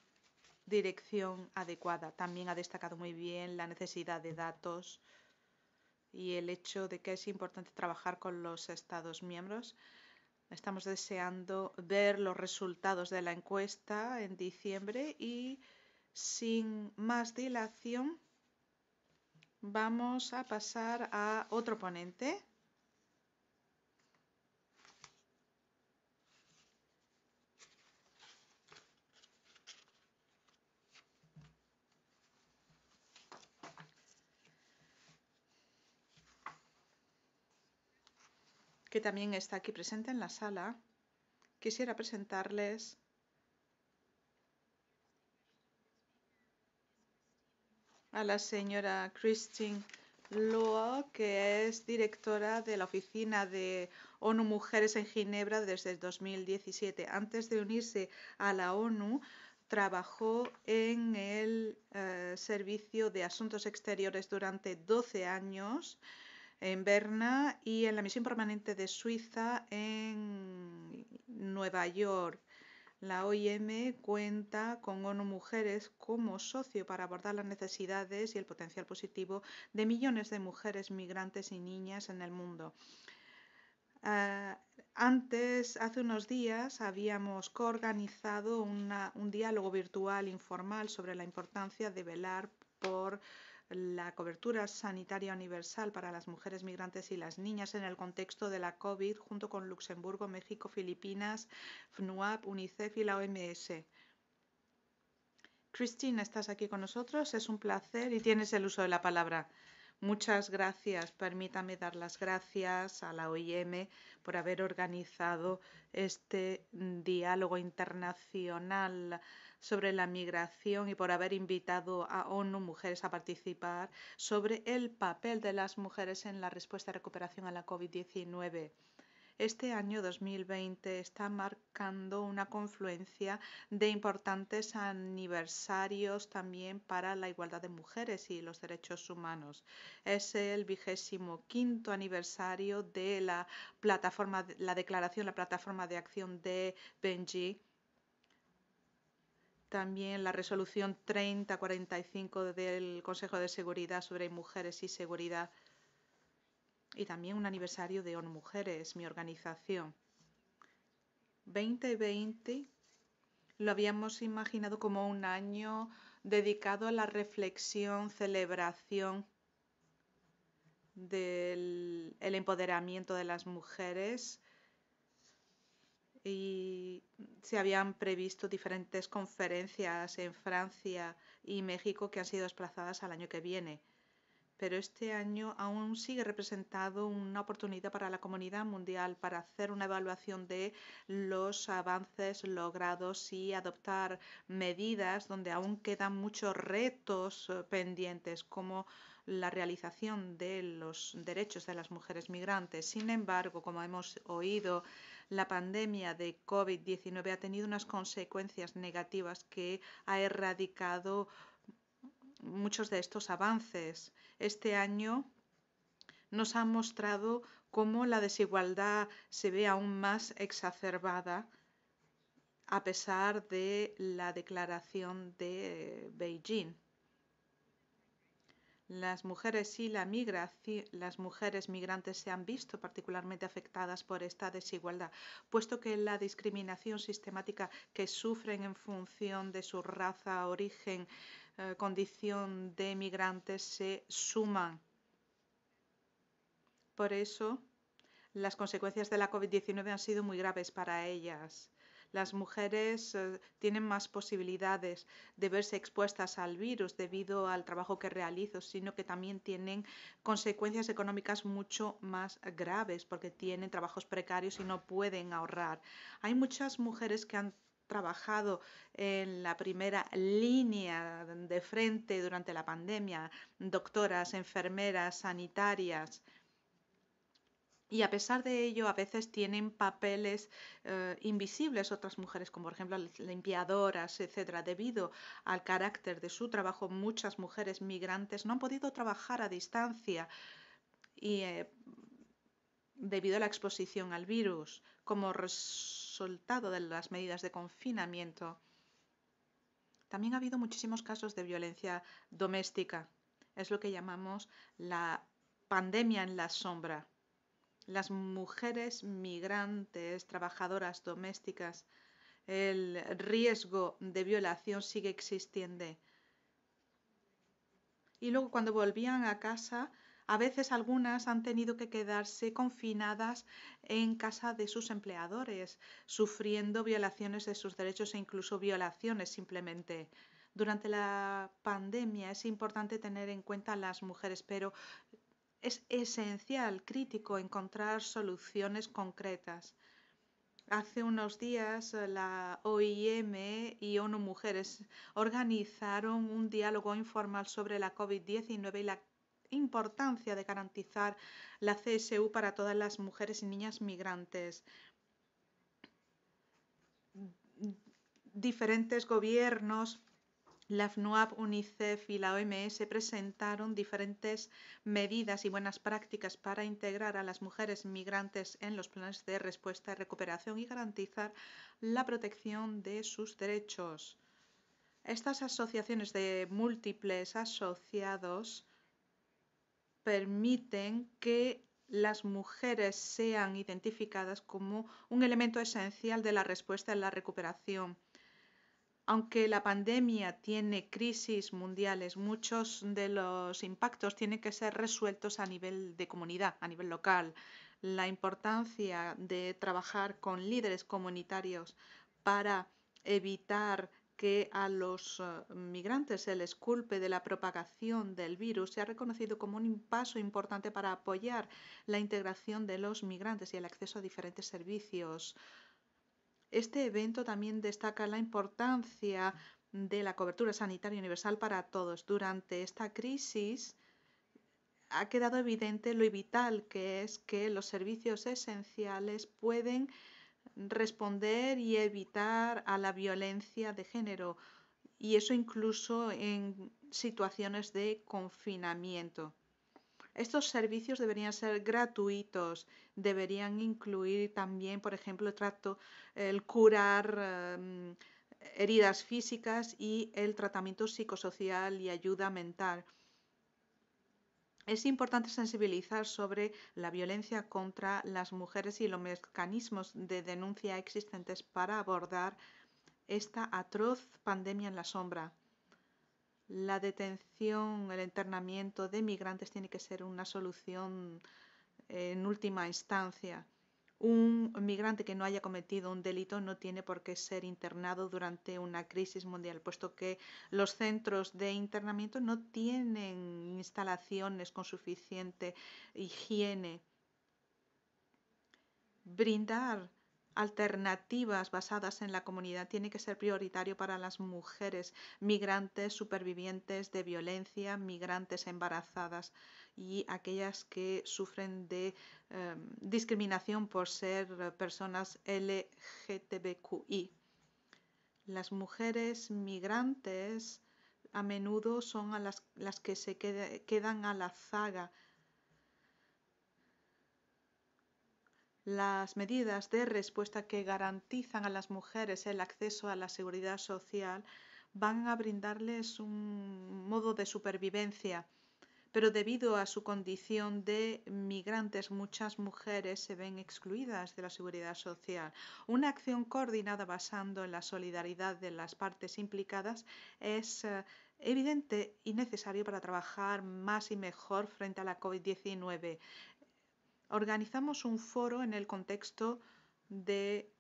dirección adecuada. También ha destacado muy bien la necesidad de datos y el hecho de que es importante trabajar con los Estados miembros. Estamos deseando ver los resultados de la encuesta en diciembre y sin más dilación vamos a pasar a otro ponente. que también está aquí presente en la sala, quisiera presentarles a la señora Christine Loa, que es directora de la Oficina de ONU Mujeres en Ginebra desde el 2017. Antes de unirse a la ONU, trabajó en el eh, Servicio de Asuntos Exteriores durante 12 años en Berna y en la misión permanente de Suiza en Nueva York. La OIM cuenta con ONU Mujeres como socio para abordar las necesidades y el potencial positivo de millones de mujeres migrantes y niñas en el mundo. Ah, antes, hace unos días, habíamos coorganizado un diálogo virtual informal sobre la importancia de velar por la cobertura sanitaria universal para las mujeres migrantes y las niñas en el contexto de la COVID, junto con Luxemburgo, México, Filipinas, FNUAP, UNICEF y la OMS. Christine, estás aquí con nosotros, es un placer y tienes el uso de la palabra. Muchas gracias. Permítame dar las gracias a la OIM por haber organizado este diálogo internacional sobre la migración y por haber invitado a ONU Mujeres a participar sobre el papel de las mujeres en la respuesta de recuperación a la COVID-19. Este año 2020 está marcando una confluencia de importantes aniversarios también para la igualdad de mujeres y los derechos humanos. Es el vigésimo quinto aniversario de la plataforma, la declaración, la plataforma de acción de Benji también la resolución 3045 del Consejo de Seguridad sobre Mujeres y Seguridad y también un aniversario de ONU Mujeres, mi organización. 2020 lo habíamos imaginado como un año dedicado a la reflexión, celebración del empoderamiento de las mujeres y se habían previsto diferentes conferencias en Francia y México que han sido desplazadas al año que viene. Pero este año aún sigue representado una oportunidad para la comunidad mundial para hacer una evaluación de los avances logrados y adoptar medidas donde aún quedan muchos retos eh, pendientes, como la realización de los derechos de las mujeres migrantes. Sin embargo, como hemos oído, la pandemia de COVID-19 ha tenido unas consecuencias negativas que ha erradicado muchos de estos avances. Este año nos ha mostrado cómo la desigualdad se ve aún más exacerbada a pesar de la declaración de Beijing. Las mujeres y la las mujeres migrantes se han visto particularmente afectadas por esta desigualdad, puesto que la discriminación sistemática que sufren en función de su raza, origen, eh, condición de migrantes se suman. Por eso, las consecuencias de la COVID-19 han sido muy graves para ellas las mujeres eh, tienen más posibilidades de verse expuestas al virus debido al trabajo que realizo, sino que también tienen consecuencias económicas mucho más graves porque tienen trabajos precarios y no pueden ahorrar. Hay muchas mujeres que han trabajado en la primera línea de frente durante la pandemia, doctoras, enfermeras, sanitarias, y a pesar de ello, a veces tienen papeles eh, invisibles otras mujeres, como por ejemplo limpiadoras, etcétera. Debido al carácter de su trabajo, muchas mujeres migrantes no han podido trabajar a distancia y eh, debido a la exposición al virus, como resultado de las medidas de confinamiento. También ha habido muchísimos casos de violencia doméstica. Es lo que llamamos la pandemia en la sombra las mujeres migrantes, trabajadoras domésticas, el riesgo de violación sigue existiendo. Y luego cuando volvían a casa, a veces algunas han tenido que quedarse confinadas en casa de sus empleadores, sufriendo violaciones de sus derechos e incluso violaciones simplemente. Durante la pandemia es importante tener en cuenta a las mujeres, pero es esencial, crítico, encontrar soluciones concretas. Hace unos días eh, la OIM y ONU Mujeres organizaron un diálogo informal sobre la COVID-19 y la importancia de garantizar la CSU para todas las mujeres y niñas migrantes. Diferentes gobiernos la FNUAP, UNICEF y la OMS presentaron diferentes medidas y buenas prácticas para integrar a las mujeres migrantes en los planes de respuesta y recuperación y garantizar la protección de sus derechos. Estas asociaciones de múltiples asociados permiten que las mujeres sean identificadas como un elemento esencial de la respuesta en la recuperación aunque la pandemia tiene crisis mundiales, muchos de los impactos tienen que ser resueltos a nivel de comunidad, a nivel local. La importancia de trabajar con líderes comunitarios para evitar que a los eh, migrantes se les culpe de la propagación del virus se ha reconocido como un paso importante para apoyar la integración de los migrantes y el acceso a diferentes servicios este evento también destaca la importancia de la cobertura sanitaria universal para todos. Durante esta crisis ha quedado evidente lo vital que es que los servicios esenciales pueden responder y evitar a la violencia de género, y eso incluso en situaciones de confinamiento. Estos servicios deberían ser gratuitos, deberían incluir también, por ejemplo, el, trato, el curar em, heridas físicas y el tratamiento psicosocial y ayuda mental. Es importante sensibilizar sobre la violencia contra las mujeres y los mecanismos de denuncia existentes para abordar esta atroz pandemia en la sombra la detención, el internamiento de migrantes tiene que ser una solución eh, en última instancia. Un migrante que no haya cometido un delito no tiene por qué ser internado durante una crisis mundial, puesto que los centros de internamiento no tienen instalaciones con suficiente higiene. Brindar alternativas basadas en la comunidad tiene que ser prioritario para las mujeres migrantes, supervivientes de violencia, migrantes embarazadas y aquellas que sufren de em, discriminación por ser personas LGTBQI. Las mujeres migrantes a menudo son a las, que se quedan a la zaga las medidas de respuesta que garantizan a las mujeres el acceso a la seguridad social van a brindarles un modo de supervivencia, pero debido a su condición de migrantes muchas mujeres se ven excluidas de la seguridad social. Una acción coordinada basando en la solidaridad de las partes implicadas es eh, evidente y necesario para trabajar más y mejor frente a la COVID-19 organizamos un foro en el contexto de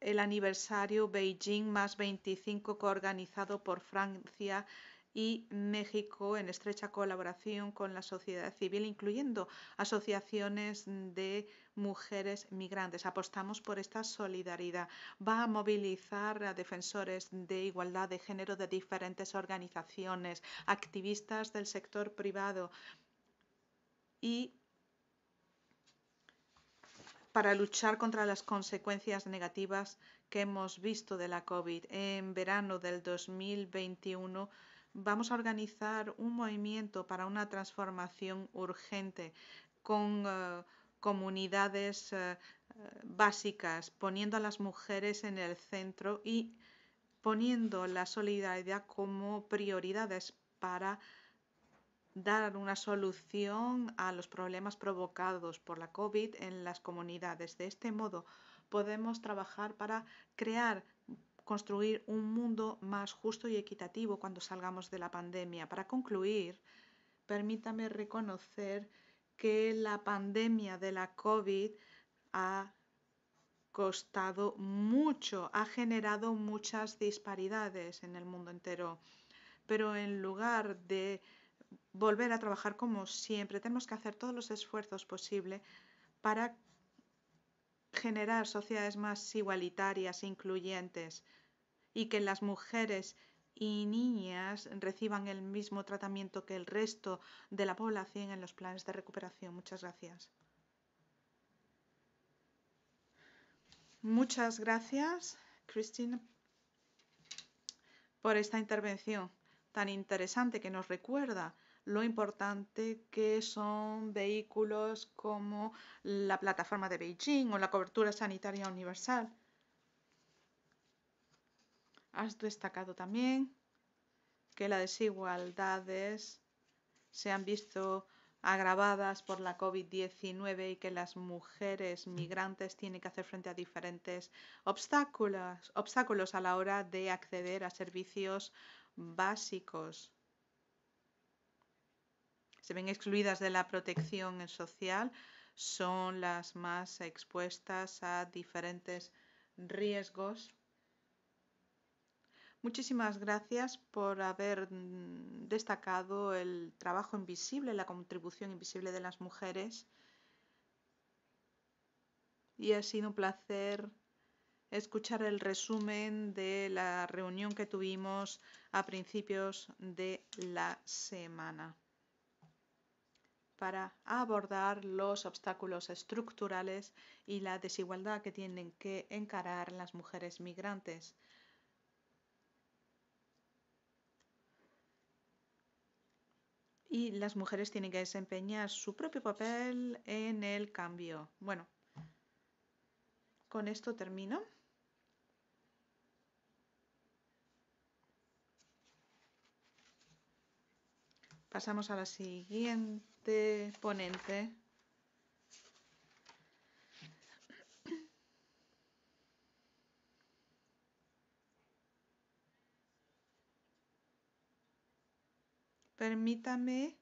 el aniversario Beijing más 25 coorganizado por Francia y México en estrecha colaboración con la sociedad civil, incluyendo asociaciones de mujeres migrantes. Apostamos por esta solidaridad. Va a movilizar a defensores de igualdad de género de diferentes organizaciones, activistas del sector privado y para luchar contra las consecuencias negativas que hemos visto de la COVID. En verano del 2021 vamos a organizar un movimiento para una transformación urgente con eh, comunidades eh, básicas, poniendo a las mujeres en el centro y poniendo la solidaridad como prioridades para dar una solución a los problemas provocados por la COVID en las comunidades. De este modo, podemos trabajar para crear construir un mundo más justo y equitativo cuando salgamos de la pandemia. Para concluir, permítame reconocer que la pandemia de la COVID ha costado mucho, ha generado muchas disparidades en el mundo entero. Pero en lugar de volver a trabajar como siempre. Tenemos que hacer todos los esfuerzos posibles para generar sociedades más igualitarias, incluyentes y que las mujeres y niñas reciban el mismo tratamiento que el resto de la población en los planes de recuperación. Muchas gracias. Muchas gracias, Cristina, por esta intervención tan interesante que nos recuerda lo importante que son vehículos como la plataforma de Beijing o la cobertura sanitaria universal. Has destacado también que las desigualdades se han visto agravadas por la COVID-19 y que las mujeres migrantes tienen que hacer frente a diferentes obstáculos, obstáculos a la hora de acceder a servicios básicos se ven excluidas de la protección social son las más expuestas a diferentes riesgos. Muchísimas gracias por haber destacado el trabajo invisible, la contribución invisible de las mujeres. Y ha sido un placer escuchar el resumen de la reunión que tuvimos a principios de la semana para abordar los obstáculos estructurales y la desigualdad que tienen que encarar las mujeres migrantes. Y las mujeres tienen que desempeñar su propio papel en el cambio. Bueno, con esto termino. Pasamos a la siguiente este ponente. Permítame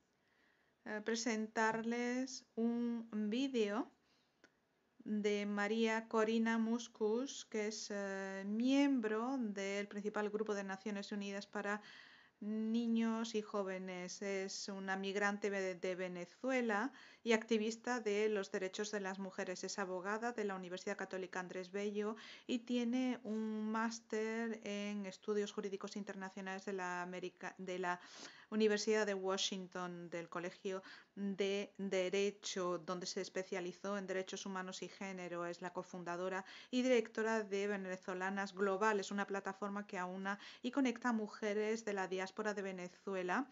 eh, presentarles un vídeo de María Corina Muscus, que es eh, miembro del principal grupo de Naciones Unidas para niños y jóvenes. Es una migrante de Venezuela y activista de los derechos de las mujeres. Es abogada de la Universidad Católica Andrés Bello y tiene un máster en estudios jurídicos internacionales de la, América, de la Universidad de Washington, del Colegio de Derecho, donde se especializó en Derechos Humanos y Género. Es la cofundadora y directora de Venezolanas Global. Es una plataforma que aúna y conecta a mujeres de la diáspora de Venezuela.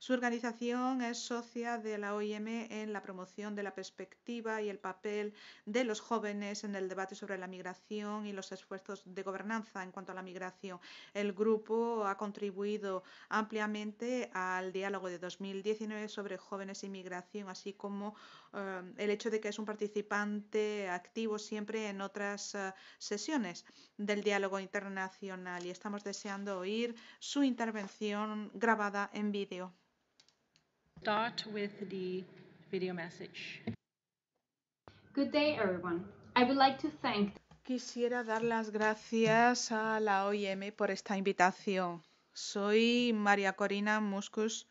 Su organización es socia de la OIM en la promoción de la perspectiva y el papel de los jóvenes en el debate sobre la migración y los esfuerzos de gobernanza en cuanto a la migración. El grupo ha contribuido ampliamente al diálogo de 2019 sobre jóvenes y migración, así como eh, el hecho de que es un participante activo siempre en otras eh, sesiones del diálogo internacional y estamos deseando oír su intervención grabada en vídeo with the Quisiera dar las gracias a la OIM por esta invitación. Soy María Corina Muscus.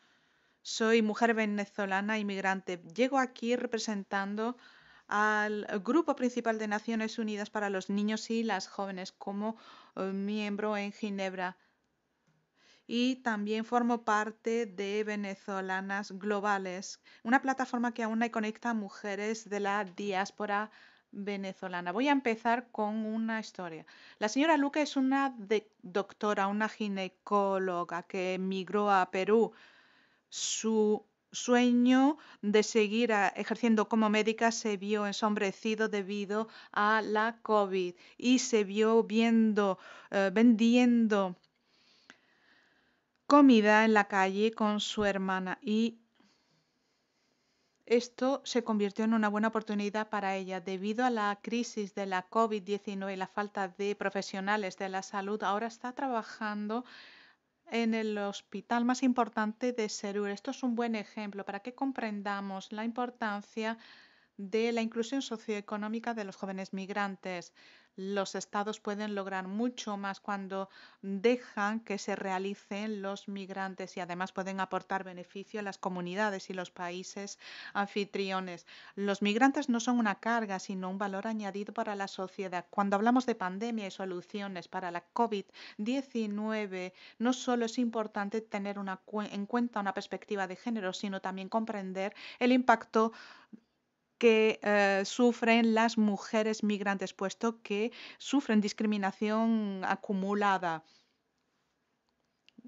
Soy mujer venezolana inmigrante. Llego aquí representando al Grupo Principal de Naciones Unidas para los Niños y las Jóvenes como eh, miembro en Ginebra y también formo parte de Venezolanas Globales, una plataforma que aúna y conecta a mujeres de la diáspora venezolana. Voy a empezar con una historia. La señora Luca es una doctora, una ginecóloga que emigró a Perú. Su sueño de seguir ejerciendo como médica se vio ensombrecido debido a la COVID y se vio viendo, eh, vendiendo comida en la calle con su hermana y esto se convirtió en una buena oportunidad para ella. Debido a la crisis de la COVID-19 y la falta de profesionales de la salud, ahora está trabajando en el hospital más importante de Serur. Esto es un buen ejemplo para que comprendamos la importancia de la inclusión socioeconómica de los jóvenes migrantes los estados pueden lograr mucho más cuando dejan que se realicen los migrantes y además pueden aportar beneficio a las comunidades y los países anfitriones. Los migrantes no son una carga, sino un valor añadido para la sociedad. Cuando hablamos de pandemia y soluciones para la COVID-19, no solo es importante tener una en cuenta una perspectiva de género, sino también comprender el impacto que eh, sufren las mujeres migrantes, puesto que sufren discriminación acumulada.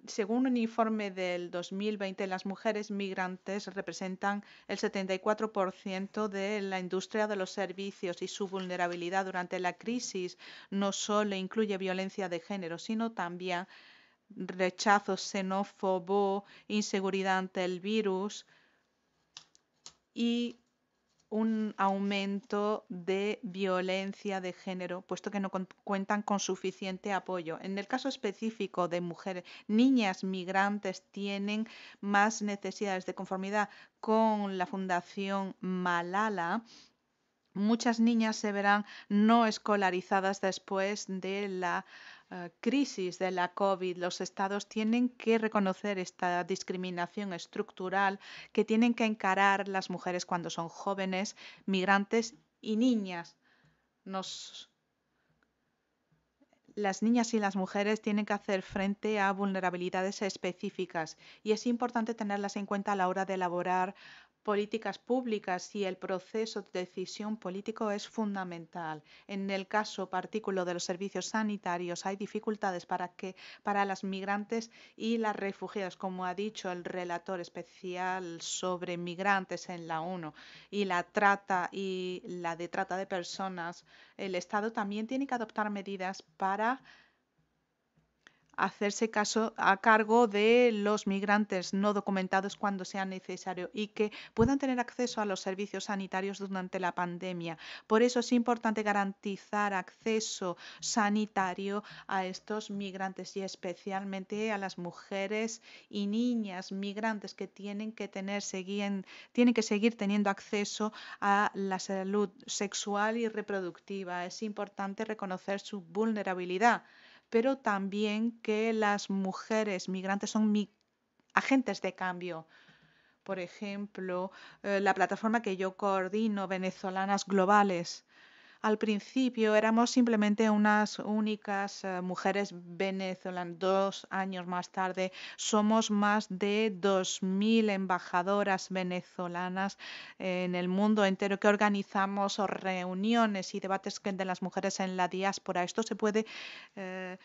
Según un informe del 2020, las mujeres migrantes representan el 74% de la industria de los servicios y su vulnerabilidad durante la crisis no solo incluye violencia de género, sino también rechazo xenófobo, inseguridad ante el virus y un aumento de violencia de género, puesto que no cuentan con suficiente apoyo. En el caso específico de mujeres, niñas migrantes tienen más necesidades de conformidad con la Fundación Malala. Muchas niñas se verán no escolarizadas después de la Ah, crisis de la COVID, los estados tienen que reconocer esta discriminación estructural que tienen que encarar las mujeres cuando son jóvenes, migrantes y niñas. Nos, las niñas y las mujeres tienen que hacer frente a vulnerabilidades específicas y es importante tenerlas en cuenta a la hora de elaborar políticas públicas y el proceso de decisión político es fundamental. En el caso particular de los servicios sanitarios hay dificultades para que para las migrantes y las refugiadas, como ha dicho el relator especial sobre migrantes en la ONU y la trata y la de trata de personas, el Estado también tiene que adoptar medidas para hacerse caso a cargo de los migrantes no documentados cuando sea necesario y que puedan tener acceso a los servicios sanitarios durante la pandemia. Por eso es importante garantizar acceso sanitario a estos migrantes y especialmente a las mujeres y niñas migrantes que tienen que tener tienen que seguir teniendo acceso a la salud sexual y reproductiva. Es importante reconocer su vulnerabilidad pero también que las mujeres migrantes son agentes de cambio. Por ejemplo, eh, la plataforma que yo coordino, Venezolanas Globales, al principio éramos simplemente unas únicas eh, mujeres venezolanas. Dos años más tarde somos más de 2.000 embajadoras venezolanas eh, en el mundo entero que organizamos reuniones y debates de las mujeres en la diáspora. Esto se puede eh,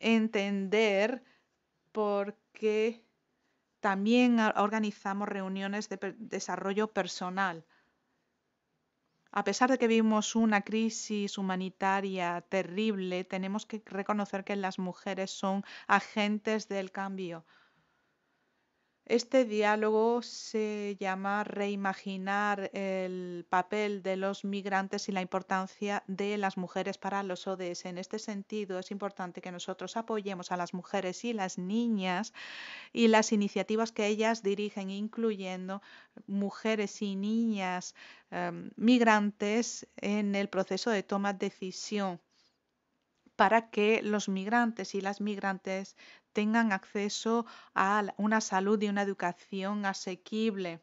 entender porque también organizamos reuniones de desarrollo personal. A pesar de que vivimos una crisis humanitaria terrible, tenemos que reconocer que las mujeres son agentes del cambio, este diálogo se llama Reimaginar el papel de los migrantes y la importancia de las mujeres para los ODS. En este sentido, es importante que nosotros apoyemos a las mujeres y las niñas y las iniciativas que ellas dirigen, incluyendo mujeres y niñas em, migrantes en el proceso de toma de decisión para que los migrantes y las migrantes tengan acceso a una salud y una educación asequible.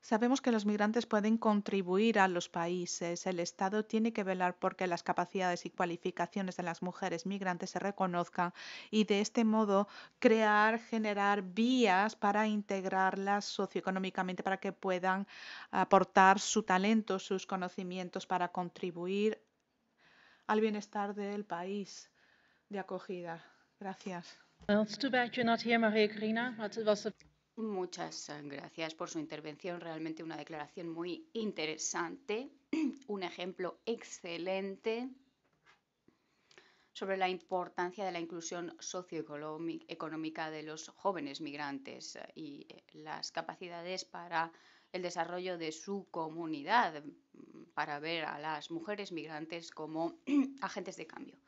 Sabemos que los migrantes pueden contribuir a los países. El Estado tiene que velar por que las capacidades y cualificaciones de las mujeres migrantes se reconozcan y de este modo crear, generar vías para integrarlas socioeconómicamente para que puedan aportar su talento, sus conocimientos para contribuir al bienestar del país acogida. Gracias. Muchas eh, gracias por su intervención. Realmente una declaración muy interesante, (clears throat) un ejemplo excelente sobre la importancia de la inclusión socioeconómica de los jóvenes migrantes eh, y eh, las capacidades para el desarrollo de su comunidad, mm, para ver a las mujeres migrantes como (clears throat) agentes de cambio.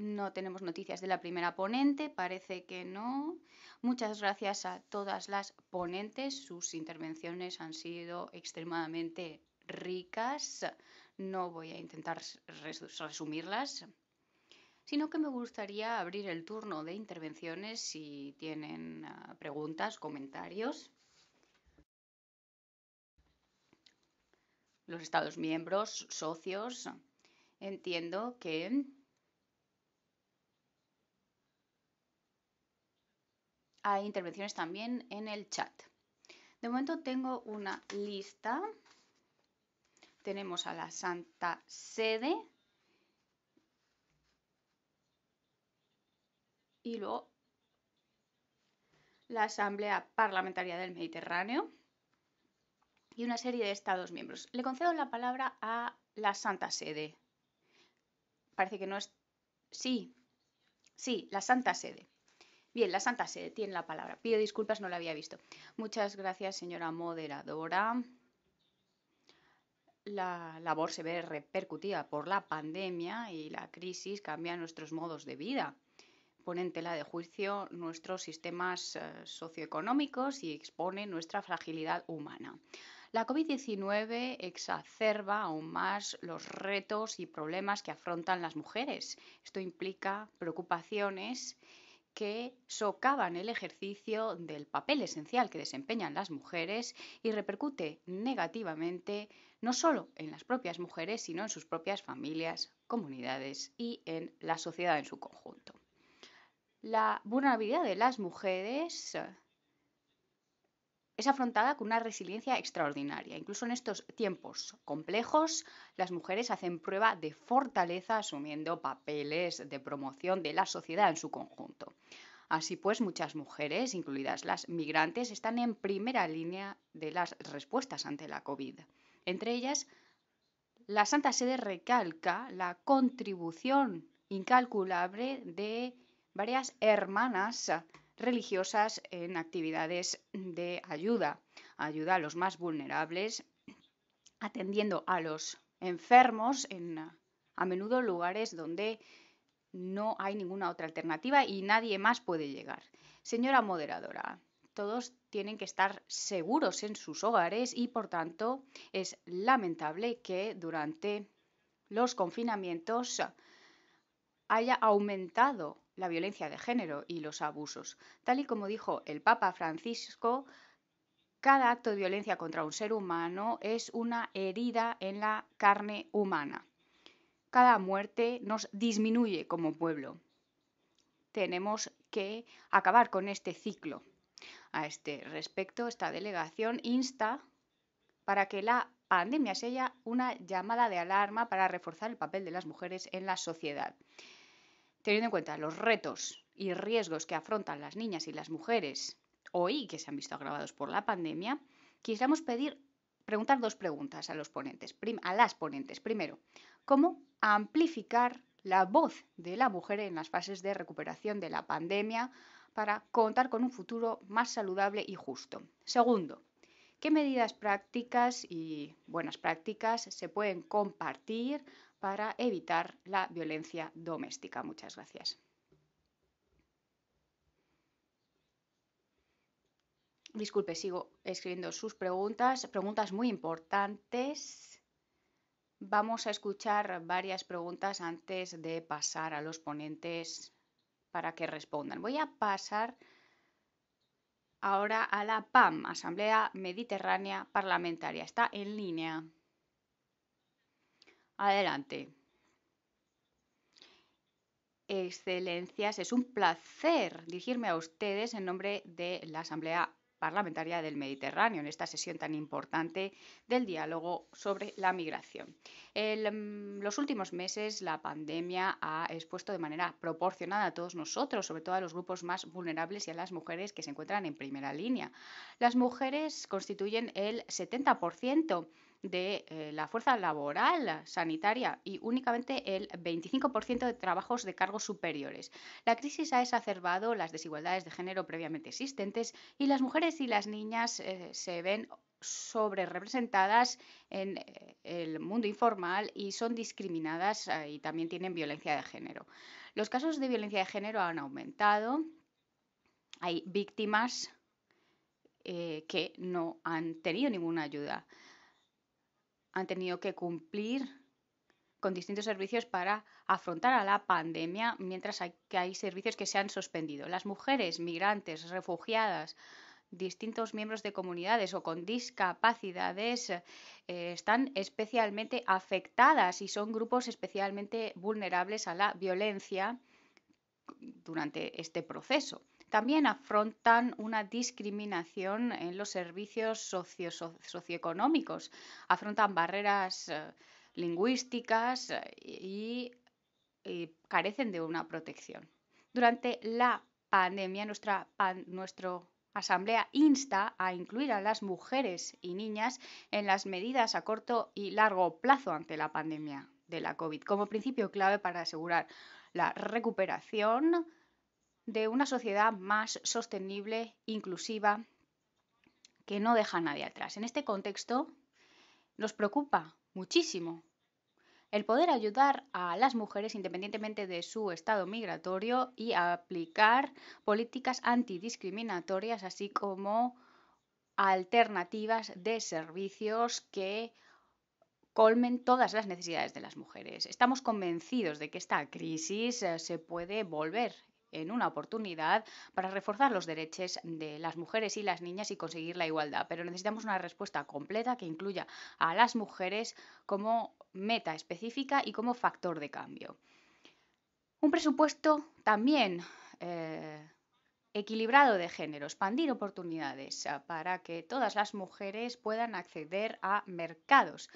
No tenemos noticias de la primera ponente, parece que no. Muchas gracias a todas las ponentes, sus intervenciones han sido extremadamente ricas. No voy a intentar resumirlas, sino que me gustaría abrir el turno de intervenciones si tienen ah, preguntas, comentarios. Los Estados miembros, socios, entiendo que hay intervenciones también en el chat. De momento tengo una lista. Tenemos a la Santa Sede. Y luego la Asamblea Parlamentaria del Mediterráneo y una serie de Estados miembros. Le concedo la palabra a la Santa Sede. Parece que no es... Sí, sí, la Santa Sede. Bien, la Santa Sede tiene la palabra. Pido disculpas, no la había visto. Muchas gracias, señora moderadora. La labor se ve repercutida por la pandemia y la crisis cambia nuestros modos de vida. Pone en tela de juicio nuestros sistemas eh, socioeconómicos y expone nuestra fragilidad humana. La COVID-19 exacerba aún más los retos y problemas que afrontan las mujeres. Esto implica preocupaciones que socavan el ejercicio del papel esencial que desempeñan las mujeres y repercute negativamente no solo en las propias mujeres, sino en sus propias familias, comunidades y en la sociedad en su conjunto. La vulnerabilidad de las mujeres es afrontada con una resiliencia extraordinaria. Incluso en estos tiempos complejos, las mujeres hacen prueba de fortaleza asumiendo papeles de promoción de la sociedad en su conjunto. Así pues, muchas mujeres, incluidas las migrantes, están en primera línea de las respuestas ante la COVID. Entre ellas, la Santa Sede recalca la contribución incalculable de varias hermanas religiosas en actividades de ayuda, ayuda a los más vulnerables, atendiendo a los enfermos en a menudo lugares donde no hay ninguna otra alternativa y nadie más puede llegar. Señora moderadora, todos tienen que estar seguros en sus hogares y por tanto es lamentable que durante los confinamientos haya aumentado la violencia de género y los abusos. Tal y como dijo el Papa Francisco, cada acto de violencia contra un ser humano es una herida en la carne humana. Cada muerte nos disminuye como pueblo. Tenemos que acabar con este ciclo. A este respecto, esta delegación insta para que la pandemia sea una llamada de alarma para reforzar el papel de las mujeres en la sociedad. Teniendo en cuenta los retos y riesgos que afrontan las niñas y las mujeres hoy, que se han visto agravados por la pandemia, quisiéramos pedir, preguntar dos preguntas a, los ponentes, a las ponentes. Primero, ¿cómo amplificar la voz de la mujer en las fases de recuperación de la pandemia para contar con un futuro más saludable y justo? Segundo, ¿qué medidas prácticas y buenas prácticas se pueden compartir para evitar la violencia doméstica. Muchas gracias. Disculpe, sigo escribiendo sus preguntas, preguntas muy importantes. Vamos a escuchar varias preguntas antes de pasar a los ponentes para que respondan. Voy a pasar ahora a la PAM, Asamblea Mediterránea Parlamentaria. Está en línea. Adelante. Excelencias, es un placer dirigirme a ustedes en nombre de la Asamblea Parlamentaria del Mediterráneo en esta sesión tan importante del diálogo sobre la migración. En mm, los últimos meses la pandemia ha expuesto de manera proporcionada a todos nosotros, sobre todo a los grupos más vulnerables y a las mujeres que se encuentran en primera línea. Las mujeres constituyen el 70% de eh, la fuerza laboral sanitaria y únicamente el 25% de trabajos de cargos superiores. La crisis ha exacerbado las desigualdades de género previamente existentes y las mujeres y las niñas eh, se ven sobre representadas en eh, el mundo informal y son discriminadas y también tienen violencia de género. Los casos de violencia de género han aumentado. Hay víctimas que no han tenido ninguna ayuda han tenido que cumplir con distintos servicios para afrontar a la pandemia, mientras que hay servicios que se han suspendido. Las mujeres, migrantes, refugiadas, distintos miembros de comunidades o con discapacidades eh, están especialmente afectadas y son grupos especialmente vulnerables a la violencia durante este proceso también afrontan una discriminación en los servicios socioeconómicos, afrontan barreras eh, lingüísticas eh, y, carecen de una protección. Durante la pandemia, nuestra Asamblea insta a incluir a las mujeres y niñas en las medidas a corto y largo plazo ante la pandemia de la COVID como principio clave para asegurar la recuperación de una sociedad más sostenible, inclusiva, que no deja a nadie atrás. En este contexto nos preocupa muchísimo el poder ayudar a las mujeres independientemente de su estado migratorio y aplicar políticas antidiscriminatorias, así como alternativas de servicios que colmen todas las necesidades de las mujeres. Estamos convencidos de que esta crisis eh, se puede volver en una oportunidad para reforzar los derechos de las mujeres y las niñas y conseguir la igualdad. Pero necesitamos una respuesta completa que incluya a las mujeres como meta específica y como factor de cambio. Un presupuesto también eh, equilibrado de género, expandir oportunidades ah, para que todas las mujeres puedan acceder a mercados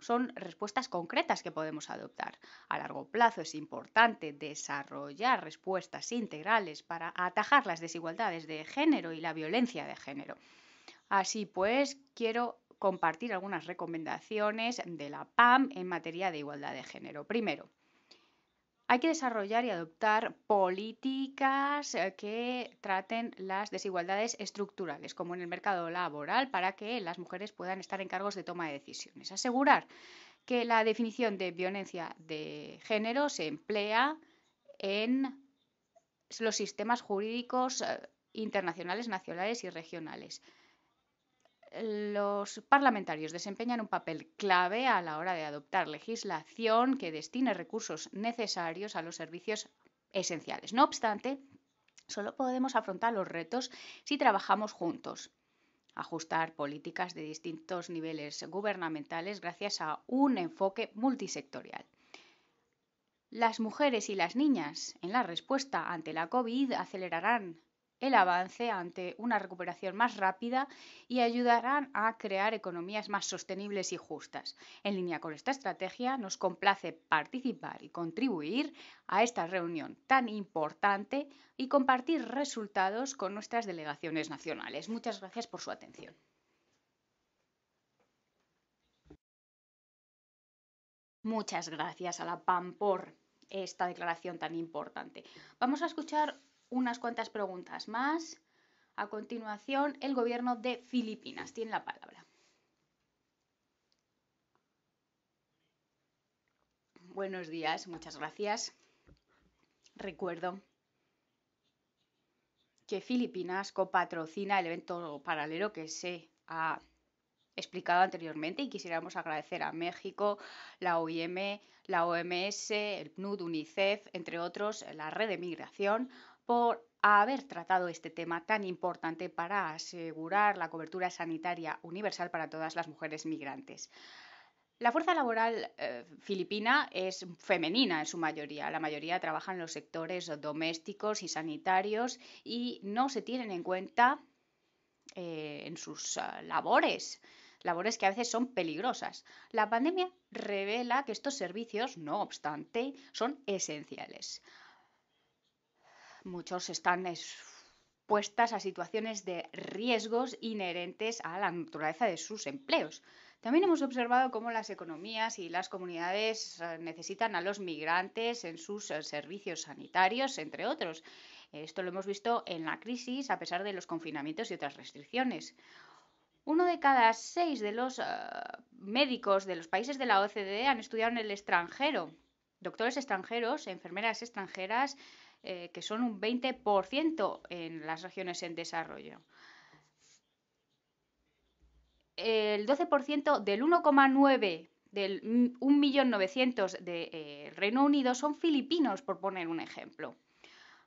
son respuestas concretas que podemos adoptar. A largo plazo es importante desarrollar respuestas integrales para atajar las desigualdades de género y la violencia de género. Así pues, quiero compartir algunas recomendaciones de la PAM en materia de igualdad de género. Primero, hay que desarrollar y adoptar políticas eh, que traten las desigualdades estructurales, como en el mercado laboral, para que las mujeres puedan estar en cargos de toma de decisiones. Asegurar que la definición de violencia de género se emplea en los sistemas jurídicos eh, internacionales, nacionales y regionales los parlamentarios desempeñan un papel clave a la hora de adoptar legislación que destine recursos necesarios a los servicios esenciales. No obstante, solo podemos afrontar los retos si trabajamos juntos. Ajustar políticas de distintos niveles gubernamentales gracias a un enfoque multisectorial. Las mujeres y las niñas en la respuesta ante la COVID acelerarán el avance ante una recuperación más rápida y ayudarán a crear economías más sostenibles y justas. En línea con esta estrategia, nos complace participar y contribuir a esta reunión tan importante y compartir resultados con nuestras delegaciones nacionales. Muchas gracias por su atención. Muchas gracias a la PAM por esta declaración tan importante. Vamos a escuchar unas cuantas preguntas más. A continuación, el gobierno de Filipinas tiene la palabra. Buenos días, muchas gracias. Recuerdo que Filipinas copatrocina el evento paralelo que se ha explicado anteriormente y quisiéramos agradecer a México, la OIM, la OMS, el PNUD, UNICEF, entre otros, la red de migración, por haber tratado este tema tan importante para asegurar la cobertura sanitaria universal para todas las mujeres migrantes. La fuerza laboral eh, filipina es femenina en su mayoría. La mayoría trabaja en los sectores domésticos y sanitarios y no se tienen en cuenta eh, en sus eh, labores labores que a veces son peligrosas. La pandemia revela que estos servicios, no obstante, son esenciales muchos están expuestas a situaciones de riesgos inherentes a la naturaleza de sus empleos. También hemos observado cómo las economías y las comunidades eh, necesitan a los migrantes en sus eh, servicios sanitarios, entre otros. Esto lo hemos visto en la crisis a pesar de los confinamientos y otras restricciones. Uno de cada seis de los eh, médicos de los países de la OCDE han estudiado en el extranjero. Doctores extranjeros, enfermeras extranjeras, eh, que son un 20% en las regiones en desarrollo. El 12% del 1,9 del 1.900.000 de eh, Reino Unido son filipinos, por poner un ejemplo.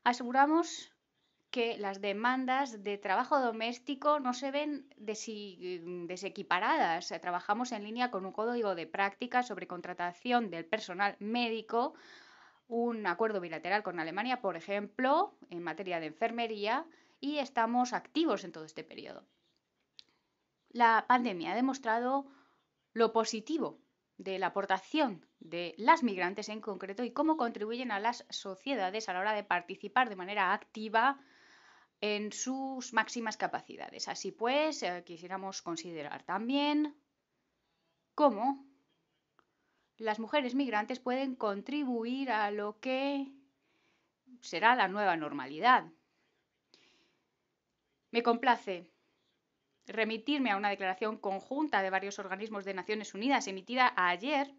Aseguramos que las demandas de trabajo doméstico no se ven mm, desequiparadas. Trabajamos en línea con un código de práctica sobre contratación del personal médico un acuerdo bilateral con Alemania, por ejemplo, en materia de enfermería, y estamos activos en todo este periodo. La pandemia ha demostrado lo positivo de la aportación de las migrantes en concreto y cómo contribuyen a las sociedades a la hora de participar de manera activa en sus máximas capacidades. Así pues, eh, quisiéramos considerar también cómo las mujeres migrantes pueden contribuir a lo que será la nueva normalidad. Me complace remitirme a una declaración conjunta de varios organismos de Naciones Unidas emitida ayer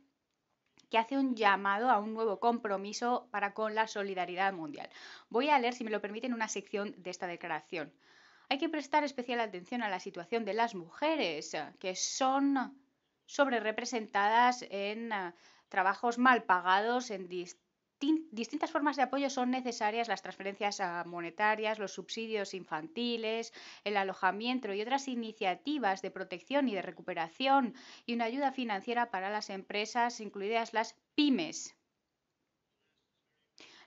que hace un llamado a un nuevo compromiso para con la solidaridad mundial. Voy a leer, si me lo permiten, una sección de esta declaración. Hay que prestar especial atención a la situación de las mujeres, que son sobre representadas en ah, trabajos mal pagados, en distintas formas de apoyo son necesarias, las transferencias ah, monetarias, los subsidios infantiles, el alojamiento y otras iniciativas de protección y de recuperación y una ayuda financiera para las empresas, incluidas las pymes.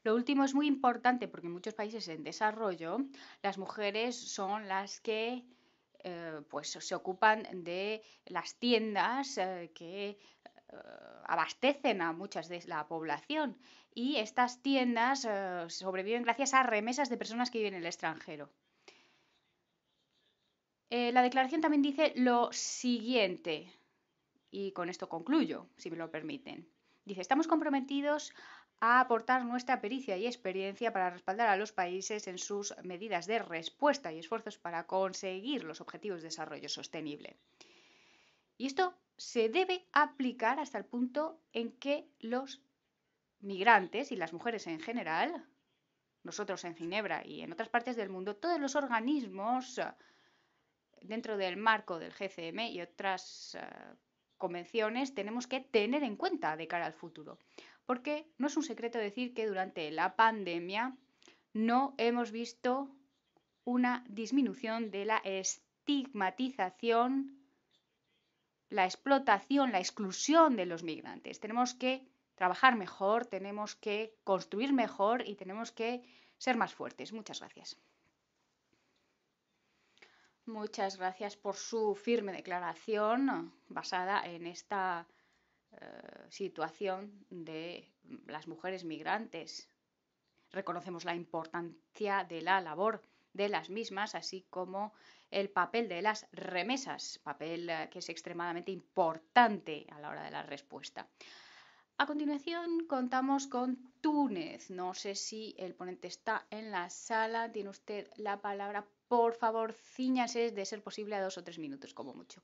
Lo último es muy importante porque en muchos países en desarrollo las mujeres son las que eh, pues se ocupan de las tiendas eh, que eh, abastecen a muchas de la población y estas tiendas sobreviven gracias a remesas de personas que viven en el extranjero. la declaración también dice lo siguiente, y con esto concluyo, si me lo permiten. Dice, estamos comprometidos a aportar nuestra pericia y experiencia para respaldar a los países en sus medidas de respuesta y esfuerzos para conseguir los objetivos de desarrollo sostenible. Y esto se debe aplicar hasta el punto en que los migrantes y las mujeres en general, nosotros en Ginebra y en otras partes del mundo, todos los organismos eh, dentro del marco del GCM y otras eh, convenciones tenemos que tener en cuenta de cara al futuro porque no es un secreto decir que durante la pandemia no hemos visto una disminución de la estigmatización, la explotación, la exclusión de los migrantes. Tenemos que trabajar mejor, tenemos que construir mejor y tenemos que ser más fuertes. Muchas gracias. Muchas gracias por su firme declaración basada en esta eh, situación de las mujeres migrantes. Reconocemos la importancia de la labor de las mismas, así como el papel de las remesas, papel eh, que es extremadamente importante a la hora de la respuesta. A continuación contamos con Túnez. No sé si el ponente está en la sala. Tiene usted la palabra. Por favor, ciñase de ser posible a dos o tres minutos como mucho.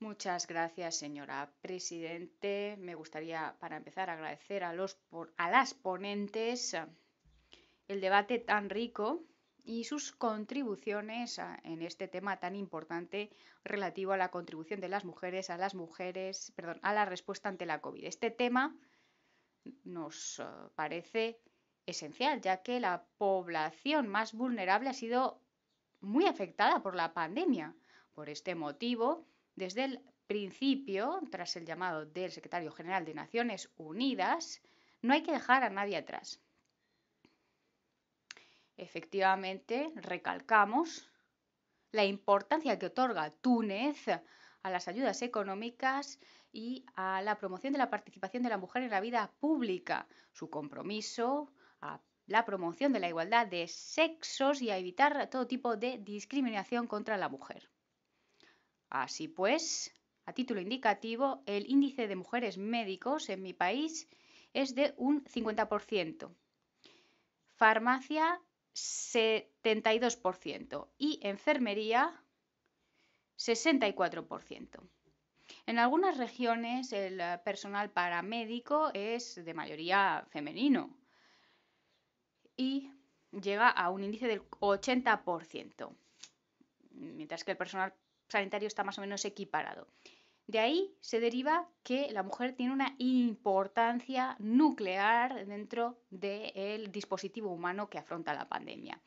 Muchas gracias, señora Presidente. Me gustaría, para empezar, agradecer a, los, a las ponentes eh, el debate tan rico y sus contribuciones eh, en este tema tan importante relativo a la contribución de las mujeres a las mujeres, perdón, a la respuesta ante la COVID. Este tema nos eh, parece esencial, ya que la población más vulnerable ha sido muy afectada por la pandemia. Por este motivo, desde el principio, tras el llamado del secretario general de Naciones Unidas, no hay que dejar a nadie atrás. Efectivamente, recalcamos la importancia que otorga Túnez a las ayudas económicas y a la promoción de la participación de la mujer en la vida pública, su compromiso a la promoción de la igualdad de sexos y a evitar todo tipo de discriminación contra la mujer. Así pues, a título indicativo, el índice de mujeres médicos en mi país es de un 50%, farmacia 72% y enfermería 64%. En algunas regiones el personal paramédico es de mayoría femenino y llega a un índice del 80%, mientras que el personal sanitario está más o menos equiparado. De ahí se deriva que la mujer tiene una importancia nuclear dentro del dispositivo humano que afronta la pandemia.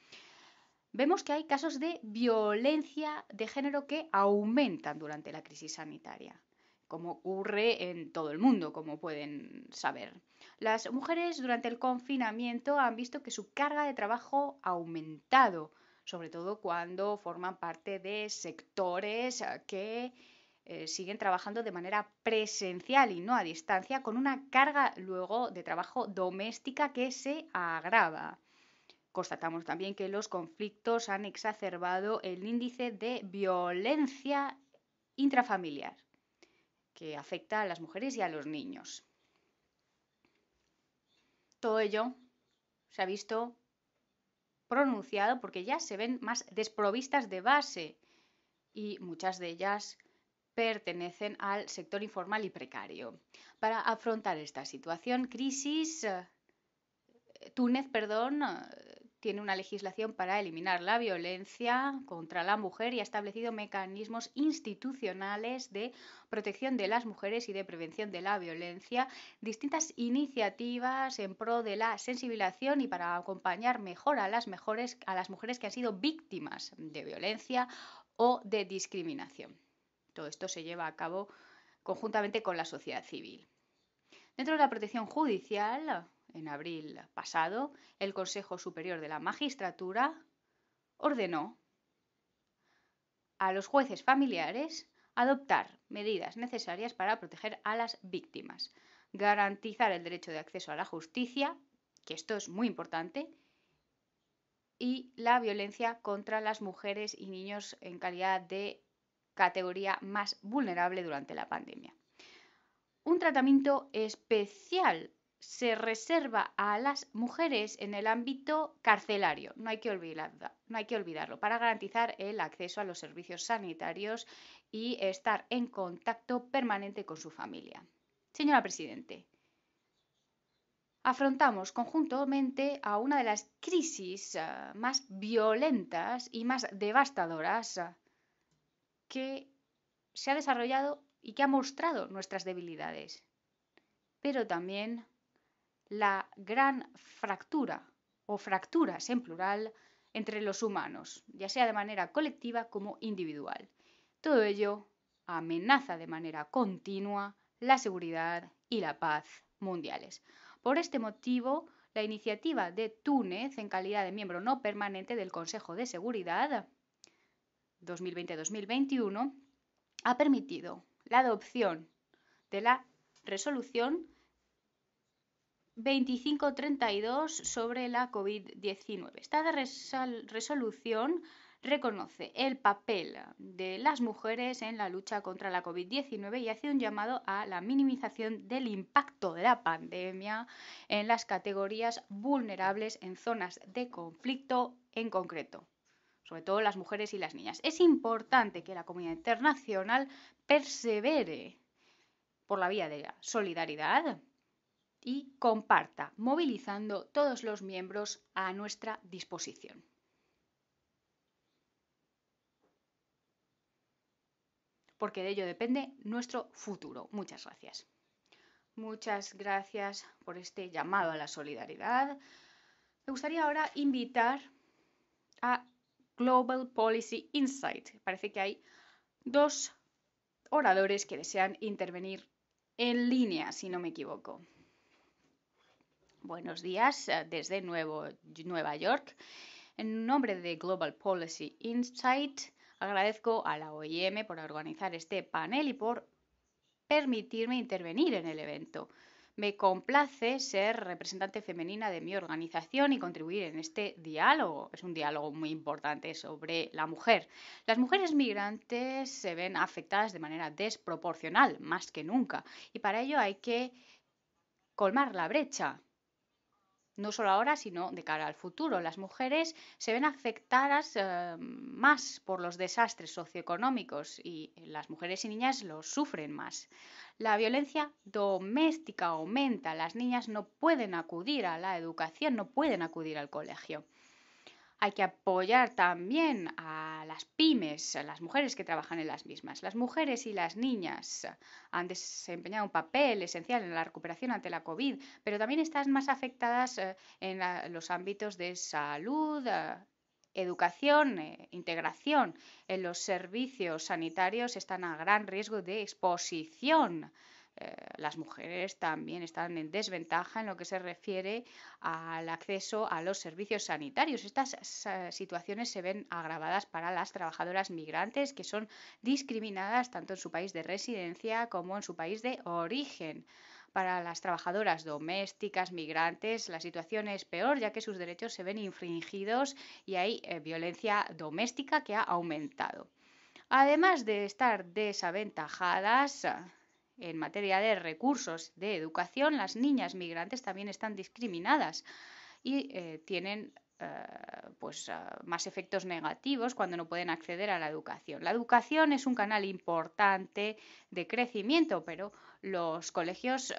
Vemos que hay casos de violencia de género que aumentan durante la crisis sanitaria, como ocurre en todo el mundo, como pueden saber. Las mujeres durante el confinamiento han visto que su carga de trabajo ha aumentado, sobre todo cuando forman parte de sectores eh, que eh, siguen trabajando de manera presencial y no a distancia, con una carga luego de trabajo doméstica que se agrava. Constatamos también que los conflictos han exacerbado el índice de violencia intrafamiliar, que afecta a las mujeres y a los niños. Todo ello se ha visto pronunciado porque ya se ven más desprovistas de base y muchas de ellas pertenecen al sector informal y precario. Para afrontar esta situación, crisis, eh, Túnez, perdón, eh, tiene una legislación para eliminar la violencia contra la mujer y ha establecido mecanismos institucionales de protección de las mujeres y de prevención de la violencia, distintas iniciativas en pro de la sensibilización y para acompañar mejor a las, a las mujeres que han sido víctimas de violencia o de discriminación. Todo esto se lleva a cabo conjuntamente con la sociedad civil. Dentro de la protección judicial, en abril pasado, el Consejo Superior de la Magistratura ordenó a los jueces familiares adoptar medidas necesarias para proteger a las víctimas, garantizar el derecho de acceso a la justicia, que esto es muy importante, y la violencia contra las mujeres y niños en calidad de categoría más vulnerable durante la pandemia. Un tratamiento especial se reserva a las mujeres en el ámbito carcelario, no hay que, olvidarlo, no hay que olvidarlo para garantizar el acceso a los servicios sanitarios y estar en contacto permanente con su familia. Señora Presidente, afrontamos conjuntamente a una de las crisis eh, más violentas y más devastadoras eh, que se ha desarrollado y que ha mostrado nuestras debilidades, pero también la gran fractura o fracturas en plural entre los humanos, ya sea de manera colectiva como individual. Todo ello amenaza de manera continua la seguridad y la paz mundiales. Por este motivo, la iniciativa de Túnez, en calidad de miembro no permanente del Consejo de Seguridad 2020-2021, ha permitido la adopción de la resolución 2532 sobre la COVID-19. Esta resolución reconoce el papel de las mujeres en la lucha contra la COVID-19 y hace un llamado a la minimización del impacto de la pandemia en las categorías vulnerables en zonas de conflicto en concreto sobre todo las mujeres y las niñas. Es importante que la comunidad internacional persevere por la vía de la solidaridad, y comparta, movilizando todos los miembros a nuestra disposición. Porque de ello depende nuestro futuro. Muchas gracias. Muchas gracias por este llamado a la solidaridad. Me gustaría ahora invitar a Global Policy Insight. Parece que hay dos oradores que desean intervenir en línea, si no me equivoco. Buenos días eh, desde Nueva York. En nombre de Global Policy Insight, agradezco a la OIM por organizar este panel y por permitirme intervenir en el evento. Me complace ser representante femenina de mi organización y contribuir en este diálogo. Es un diálogo muy importante sobre la mujer. Las mujeres migrantes se ven afectadas de manera desproporcional, más que nunca, y para ello hay que colmar la brecha no solo ahora, sino de cara al futuro. Las mujeres se ven afectadas eh, más por los desastres socioeconómicos y las mujeres y niñas lo sufren más. La violencia doméstica aumenta, las niñas no pueden acudir a la educación, no pueden acudir al colegio hay que apoyar también a las pymes, a las mujeres que trabajan en las mismas. Las mujeres y las niñas han desempeñado un papel esencial en la recuperación ante la COVID, pero también están más afectadas eh, en los ámbitos de salud, eh, educación, eh, integración en los servicios sanitarios están a gran riesgo de exposición eh, las mujeres también están en desventaja en lo que se refiere al acceso a los servicios sanitarios. Estas situaciones se ven agravadas para las trabajadoras migrantes que son discriminadas tanto en su país de residencia como en su país de origen. Para las trabajadoras domésticas, migrantes, la situación es peor ya que sus derechos se ven infringidos y hay eh, violencia doméstica que ha aumentado. Además de estar desaventajadas, en materia de recursos de educación, las niñas migrantes también están discriminadas y eh, tienen eh, pues eh, más efectos negativos cuando no pueden acceder a la educación. La educación es un canal importante de crecimiento, pero los colegios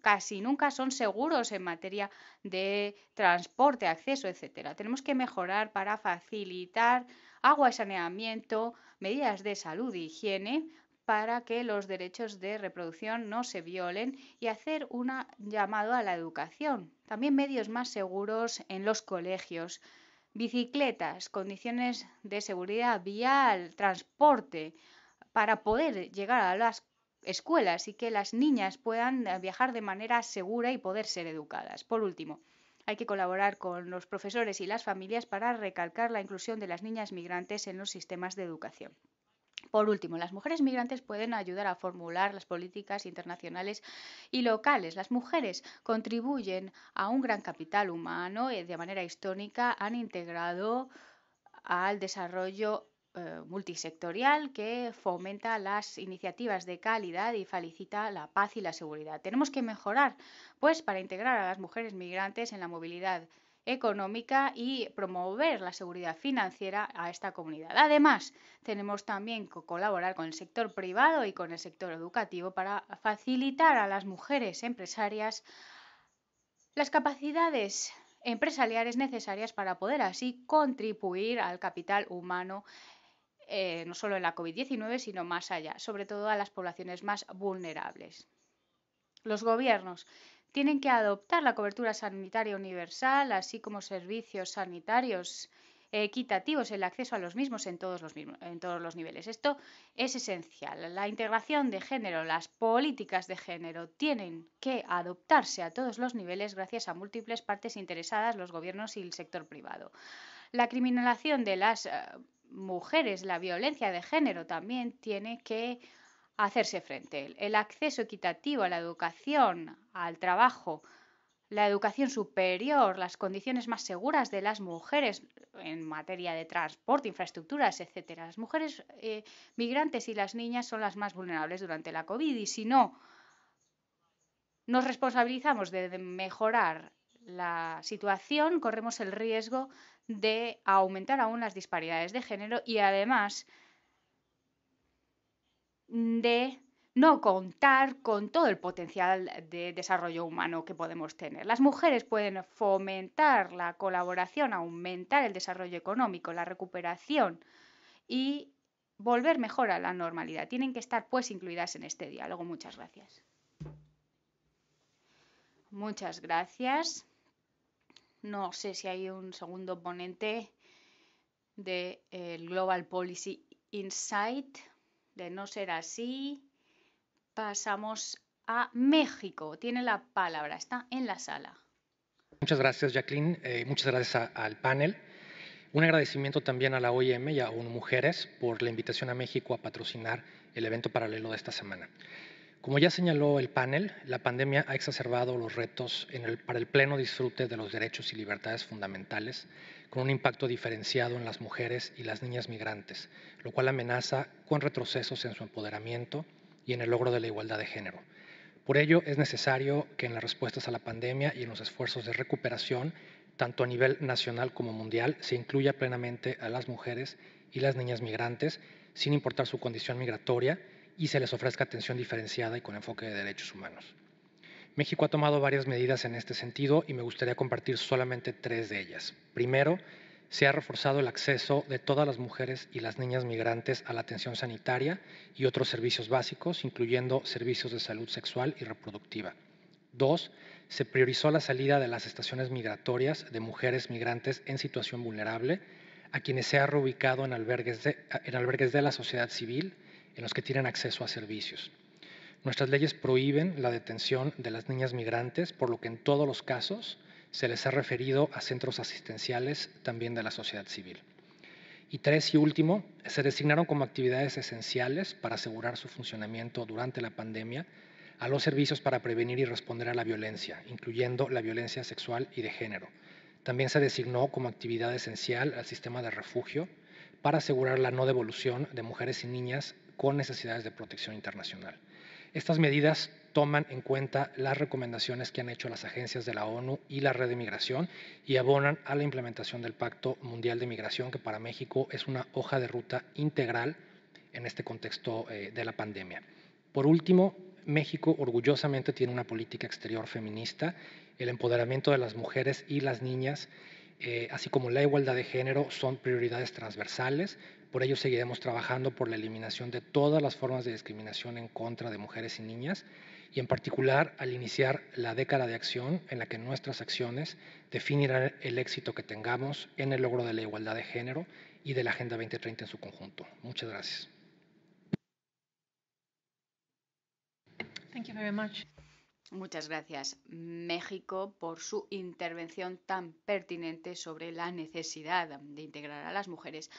casi nunca son seguros en materia de transporte, acceso, etcétera. Tenemos que mejorar para facilitar agua y saneamiento, medidas de salud e higiene para que los derechos de reproducción no se violen y hacer un llamado a la educación. También medios más seguros en los colegios, bicicletas, condiciones de seguridad vial, transporte, para poder llegar a las escuelas y que las niñas puedan viajar de manera segura y poder ser educadas. Por último, hay que colaborar con los profesores y las familias para recalcar la inclusión de las niñas migrantes en los sistemas de educación. Por último, las mujeres migrantes pueden ayudar a formular las políticas internacionales y locales. Las mujeres contribuyen a un gran capital humano y de manera histórica han integrado al desarrollo eh, multisectorial que fomenta las iniciativas de calidad y felicita la paz y la seguridad. Tenemos que mejorar, pues, para integrar a las mujeres migrantes en la movilidad económica y promover la seguridad financiera a esta comunidad. Además, tenemos también que colaborar con el sector privado y con el sector educativo para facilitar a las mujeres empresarias las capacidades empresariales necesarias para poder así contribuir al capital humano eh, no solo en la COVID-19, sino más allá, sobre todo a las poblaciones más vulnerables. Los gobiernos tienen que adoptar la cobertura sanitaria universal, así como servicios sanitarios eh, equitativos el acceso a los mismos en todos los, niveles. Esto es esencial. La integración de género, las políticas de género tienen que adoptarse a todos los niveles gracias a múltiples partes interesadas, los gobiernos y el sector privado. La criminalización de las eh, mujeres, la violencia de género también tiene que hacerse frente. El acceso equitativo a la educación, al trabajo, la educación superior, las condiciones más seguras de las mujeres en materia de transporte, infraestructuras, etcétera. Las mujeres eh, migrantes y las niñas son las más vulnerables durante la COVID y si no nos responsabilizamos de mejorar la situación, corremos el riesgo de aumentar aún las disparidades de género y además de no contar con todo el potencial de desarrollo humano que podemos tener. Las mujeres pueden fomentar la colaboración, aumentar el desarrollo económico, la recuperación y volver mejor a la normalidad. Tienen que estar pues incluidas en este diálogo. Muchas gracias. Muchas gracias. No sé si hay un segundo ponente del de eh, Global Policy Insight. De no ser así, pasamos a México. Tiene la palabra, está en la sala. Muchas gracias, Jacqueline. Eh, muchas gracias al panel. Un agradecimiento también a la OIM y a UN Mujeres por la invitación a México a patrocinar el evento paralelo de esta semana. Como ya señaló el panel, la pandemia ha exacerbado los retos para el pleno disfrute de los derechos y libertades fundamentales, con un impacto diferenciado en las mujeres y las niñas migrantes, lo cual amenaza con retrocesos en su empoderamiento y en el logro de la igualdad de género. Por ello, es necesario que en las respuestas a la pandemia y en los esfuerzos de recuperación, tanto a nivel nacional como mundial, se incluya plenamente a las mujeres y las niñas migrantes, sin importar su condición migratoria, y se les ofrezca atención diferenciada y con enfoque de derechos humanos. México ha tomado varias medidas en este sentido y me gustaría compartir solamente tres de ellas. Primero, se ha reforzado el acceso de todas las mujeres y las niñas migrantes a la atención sanitaria y otros servicios básicos, incluyendo servicios de salud sexual y reproductiva. Dos, se priorizó la salida de las estaciones migratorias de mujeres migrantes en situación vulnerable, a quienes se ha reubicado en albergues de, en albergues de la sociedad civil, en los que tienen acceso a servicios. Nuestras leyes prohíben la detención de las niñas migrantes, por lo que en todos los casos se les ha referido a centros asistenciales también de la sociedad civil. Y tres y último, se designaron como actividades esenciales para asegurar su funcionamiento durante la pandemia a los servicios para prevenir y responder a la violencia, incluyendo la violencia sexual y de género. También se designó como actividad esencial al sistema de refugio para asegurar la no devolución de mujeres y niñas con necesidades de protección internacional. Estas medidas toman en cuenta las recomendaciones que han hecho las agencias de la ONU y la red de migración y abonan a la implementación del Pacto Mundial de Migración, que para México es una hoja de ruta integral en este contexto eh, de la pandemia. Por último, México orgullosamente tiene una política exterior feminista. El empoderamiento de las mujeres y las niñas, eh, así como la igualdad de género, son prioridades transversales, por ello seguiremos trabajando por la eliminación de todas las formas de discriminación en contra de mujeres y niñas y en particular al iniciar la década de acción en la que nuestras acciones definirán el éxito que tengamos en el logro de la igualdad de género y de la Agenda 2030 en su conjunto. Muchas gracias. Muchas gracias, México, por su intervención tan pertinente sobre la necesidad de integrar a las mujeres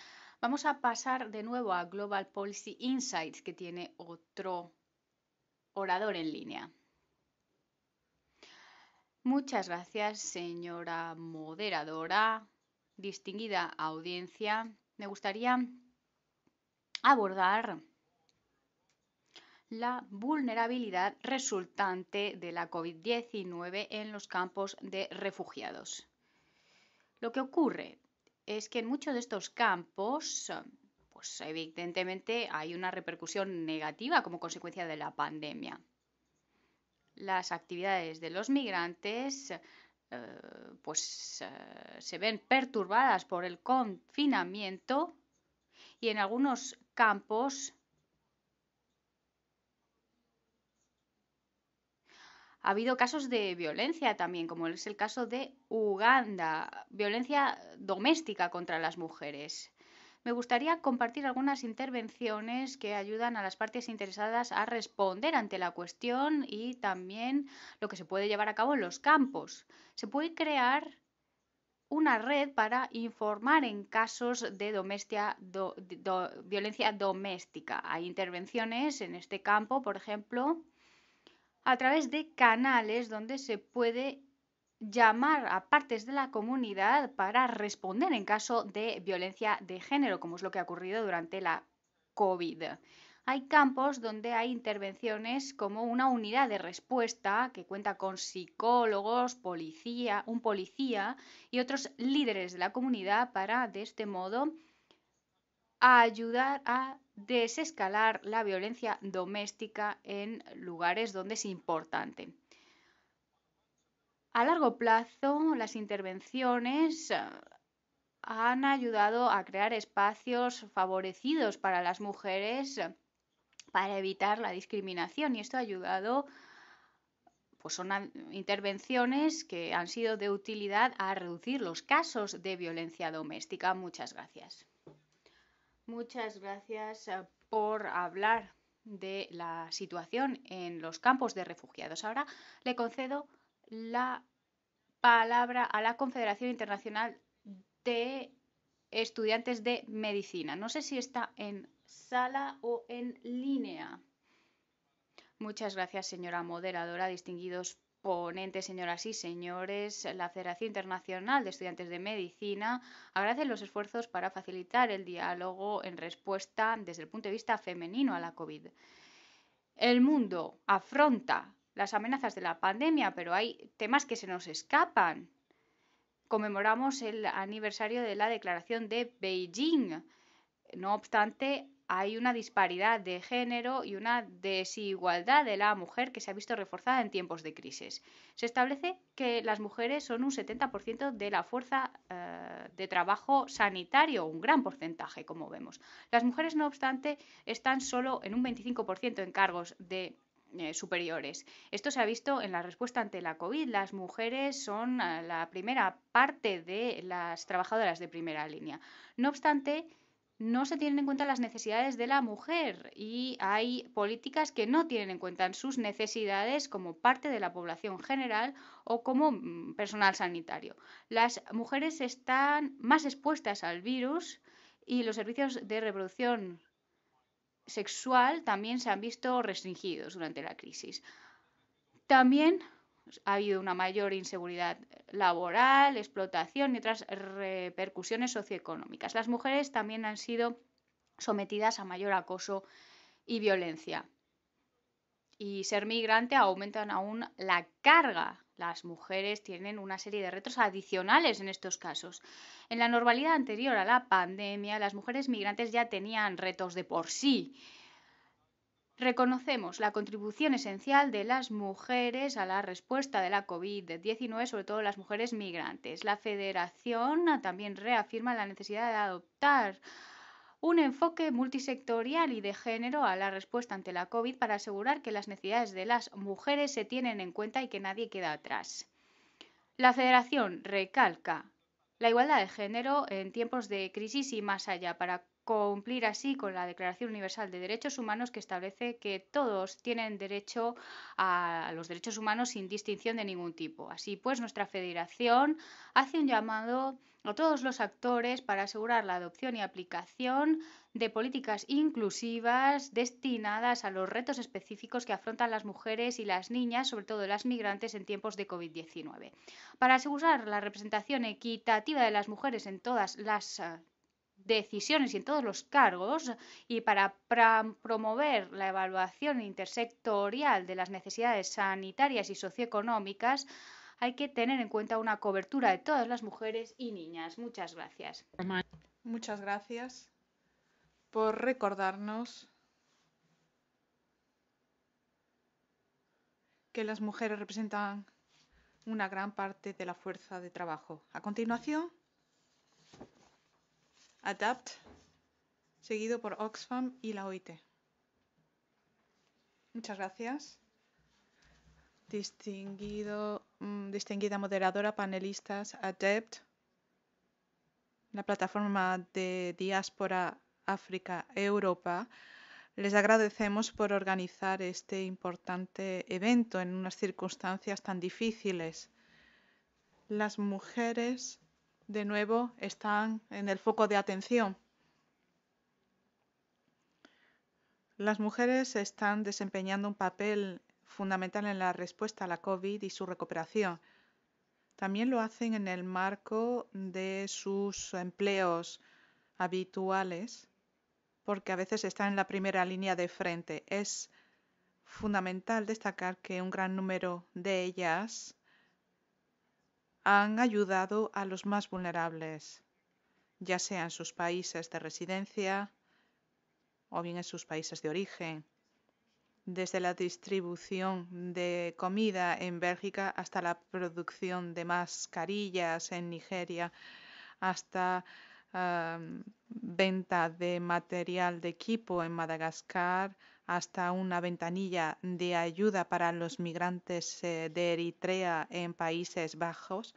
Vamos a pasar de nuevo a Global Policy Insights, que tiene otro orador en línea. Muchas gracias, señora moderadora, distinguida audiencia. Me gustaría abordar la vulnerabilidad resultante de la COVID-19 en los campos de refugiados. Lo que ocurre es que en muchos de estos campos, eh, pues evidentemente hay una repercusión negativa como consecuencia de la pandemia. Las actividades de los migrantes eh, pues eh, se ven perturbadas por el confinamiento y en algunos campos ha habido casos de violencia también, como es el caso de Uganda, violencia doméstica contra las mujeres. Me gustaría compartir algunas intervenciones que ayudan a las partes interesadas a responder ante la cuestión y también lo que se puede llevar a cabo en los campos. Se puede crear una red para informar en casos de violencia doméstica. Hay intervenciones en este campo, por ejemplo, a través de canales donde se puede llamar a partes de la comunidad para responder en caso de violencia de género, como es lo que ha ocurrido durante la COVID. Hay campos donde hay intervenciones como una unidad de respuesta que cuenta con psicólogos, policía, un policía y otros líderes de la comunidad para de este modo ayudar a desescalar la violencia doméstica en lugares donde es importante. A largo plazo, las intervenciones eh, han ayudado a crear espacios favorecidos para las mujeres eh, para evitar la discriminación y esto ha ayudado pues son intervenciones que han sido de utilidad a reducir los casos de violencia doméstica. Muchas gracias. Muchas gracias eh, por hablar de la situación en los campos de refugiados. Ahora le concedo la palabra a la Confederación Internacional de Estudiantes de Medicina. No sé si está en sala o en línea. Muchas gracias, señora moderadora, distinguidos ponente, señoras y señores, la Federación Internacional de Estudiantes de Medicina agradece los esfuerzos para facilitar el diálogo en respuesta desde el punto de vista femenino a la COVID. El mundo afronta las amenazas de la pandemia, pero hay temas que se nos escapan. Conmemoramos el aniversario de la Declaración de Beijing. No obstante, hay una disparidad de género y una desigualdad de la mujer que se ha visto reforzada en tiempos de crisis. Se establece que las mujeres son un 70% de la fuerza eh, de trabajo sanitario, un gran porcentaje, como vemos. Las mujeres, no obstante, están solo en un 25% en cargos de eh, superiores. Esto se ha visto en la respuesta ante la COVID. Las mujeres son eh, la primera parte de las trabajadoras de primera línea. No obstante, no se tienen en cuenta las necesidades de la mujer y hay políticas que no tienen en cuenta sus necesidades como parte de la población general o como mm, personal sanitario. Las mujeres están más expuestas al virus y los servicios de reproducción sexual también se han visto restringidos durante la crisis. También ha habido una mayor inseguridad laboral, explotación y otras repercusiones socioeconómicas. Las mujeres también han sido sometidas a mayor acoso y violencia. Y ser migrante aumenta aún la carga. Las mujeres tienen una serie de retos adicionales en estos casos. En la normalidad anterior a la pandemia, las mujeres migrantes ya tenían retos de por sí Reconocemos la contribución esencial de las mujeres a la respuesta de la COVID-19, sobre todo las mujeres migrantes. La federación también reafirma la necesidad de adoptar un enfoque multisectorial y de género a la respuesta ante la COVID para asegurar que las necesidades de las mujeres se tienen en cuenta y que nadie queda atrás. La federación recalca la igualdad de género en tiempos de crisis y más allá para cumplir así con la Declaración Universal de Derechos Humanos que establece que todos tienen derecho a los derechos humanos sin distinción de ningún tipo. Así pues, nuestra federación hace un llamado a todos los actores para asegurar la adopción y aplicación de políticas inclusivas destinadas a los retos específicos que afrontan las mujeres y las niñas, sobre todo las migrantes, en tiempos de COVID-19. Para asegurar la representación equitativa de las mujeres en todas las eh, decisiones y en todos los cargos y para promover la evaluación intersectorial de las necesidades sanitarias y socioeconómicas, hay que tener en cuenta una cobertura de todas las mujeres y niñas. Muchas gracias. Muchas gracias por recordarnos que las mujeres representan una gran parte de la fuerza de trabajo. A continuación, ADAPT, seguido por Oxfam y la OIT. Muchas gracias. Mm, distinguida moderadora, panelistas, ADAPT, la plataforma de diáspora África-Europa, les agradecemos por organizar este importante evento en unas circunstancias tan difíciles. Las mujeres de nuevo están en el foco de atención. Las mujeres están desempeñando un papel fundamental en la respuesta a la COVID y su recuperación. También lo hacen en el marco de sus empleos habituales, porque a veces están en la primera línea de frente. Es fundamental destacar que un gran número de ellas han ayudado a los más vulnerables, ya sea en sus países de residencia o bien en sus países de origen, desde la distribución de comida en Bélgica hasta la producción de mascarillas en Nigeria, hasta venta de material de equipo en Madagascar hasta una ventanilla de ayuda para los migrantes eh, de Eritrea en Países Bajos,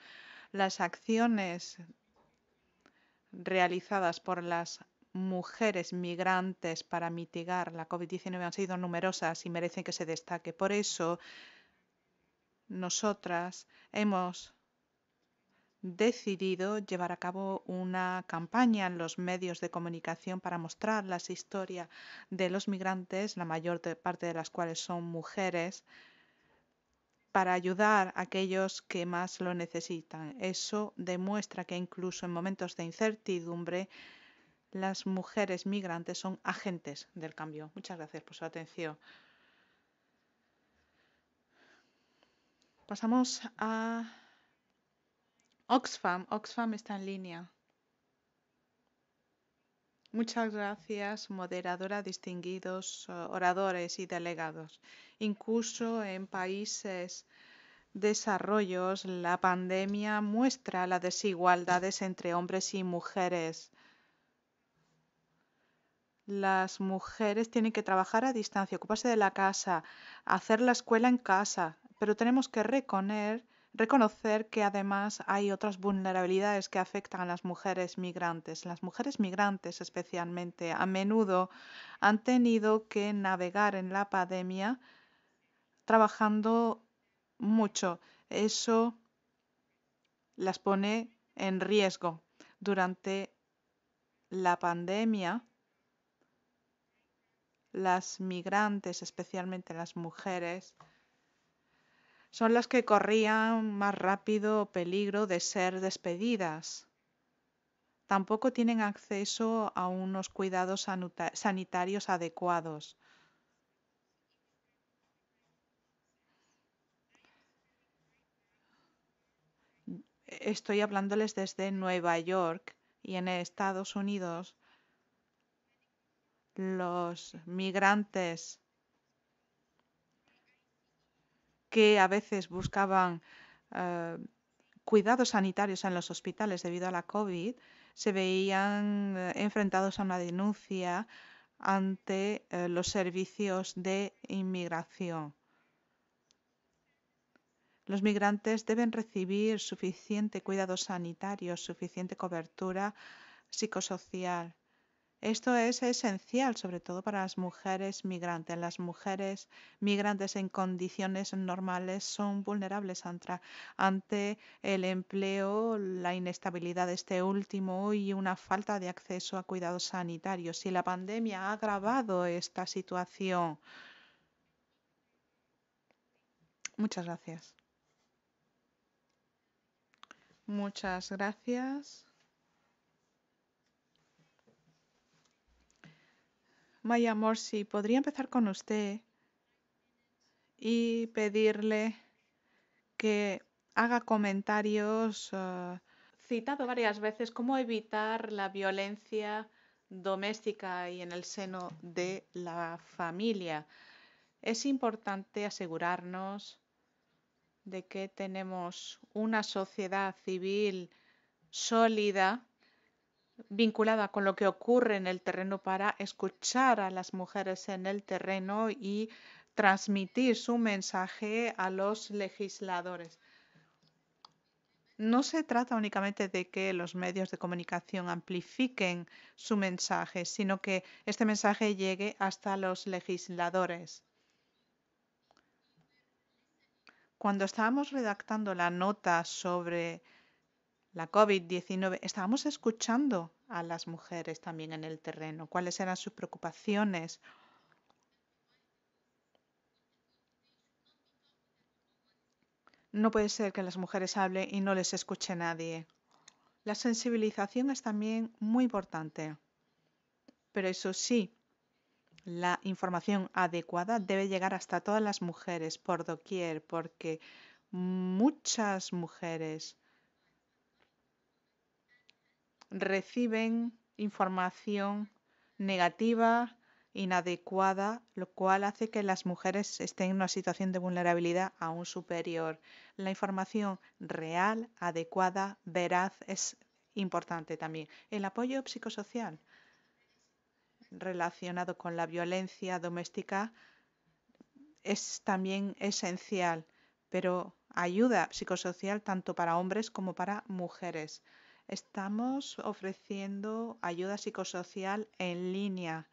las acciones realizadas por las mujeres migrantes para mitigar la COVID-19 han sido numerosas y merecen que se destaque. Por eso, nosotras hemos decidido llevar a cabo una campaña en los medios de comunicación para mostrar las historias de los migrantes, la mayor parte de las cuales son mujeres, para ayudar a aquellos que más lo necesitan. Eso demuestra que incluso en momentos de incertidumbre, las mujeres migrantes son agentes del cambio. Muchas gracias por su atención. Pasamos a Oxfam, Oxfam está en línea. Muchas gracias, moderadora, distinguidos eh, oradores y delegados. Incluso en países desarrollos, la pandemia muestra las desigualdades entre hombres y mujeres. Las mujeres tienen que trabajar a distancia, ocuparse de la casa, hacer la escuela en casa, pero tenemos que reconocer reconocer que además hay otras vulnerabilidades que afectan a las mujeres migrantes. Las mujeres migrantes especialmente a menudo han tenido que navegar en la pandemia trabajando mucho. Eso las pone en riesgo. Durante la pandemia, las migrantes, especialmente las mujeres, son las que corrían más rápido peligro de ser despedidas. Tampoco tienen acceso a unos cuidados sanitarios adecuados. Estoy hablándoles desde Nueva York y en Estados Unidos los migrantes que a veces buscaban eh, cuidados sanitarios en los hospitales debido a la COVID se veían eh, enfrentados a una denuncia ante eh, los servicios de inmigración. Los migrantes deben recibir suficiente cuidado sanitario, suficiente cobertura psicosocial esto es esencial, sobre todo para las mujeres migrantes. Las mujeres migrantes en condiciones normales son vulnerables ante el empleo, la inestabilidad de este último y una falta de acceso a cuidados sanitarios. Y la pandemia ha agravado esta situación. Muchas gracias. Muchas gracias. Maya amor, si podría empezar con usted y pedirle que haga comentarios. Eh, citado varias veces cómo evitar la violencia doméstica y en el seno de la familia. Es importante asegurarnos de que tenemos una sociedad civil sólida vinculada con lo que ocurre en el terreno para escuchar a las mujeres en el terreno y transmitir su mensaje a los legisladores. No se trata únicamente de que los medios de comunicación amplifiquen su mensaje, sino que este mensaje llegue hasta los legisladores. Cuando estábamos redactando la nota sobre la COVID-19, estábamos escuchando a las mujeres también en el terreno, cuáles eran sus preocupaciones. No puede ser que las mujeres hablen y no les escuche nadie. La sensibilización es también muy importante, pero eso sí, la información adecuada debe llegar hasta todas las mujeres por doquier, porque muchas mujeres reciben información negativa, inadecuada, lo cual hace que las mujeres estén en una situación de vulnerabilidad aún superior. La información real, adecuada, veraz es importante también. El apoyo psicosocial relacionado con la violencia doméstica es también esencial, pero ayuda psicosocial tanto para hombres como para mujeres. Estamos ofreciendo ayuda psicosocial en línea.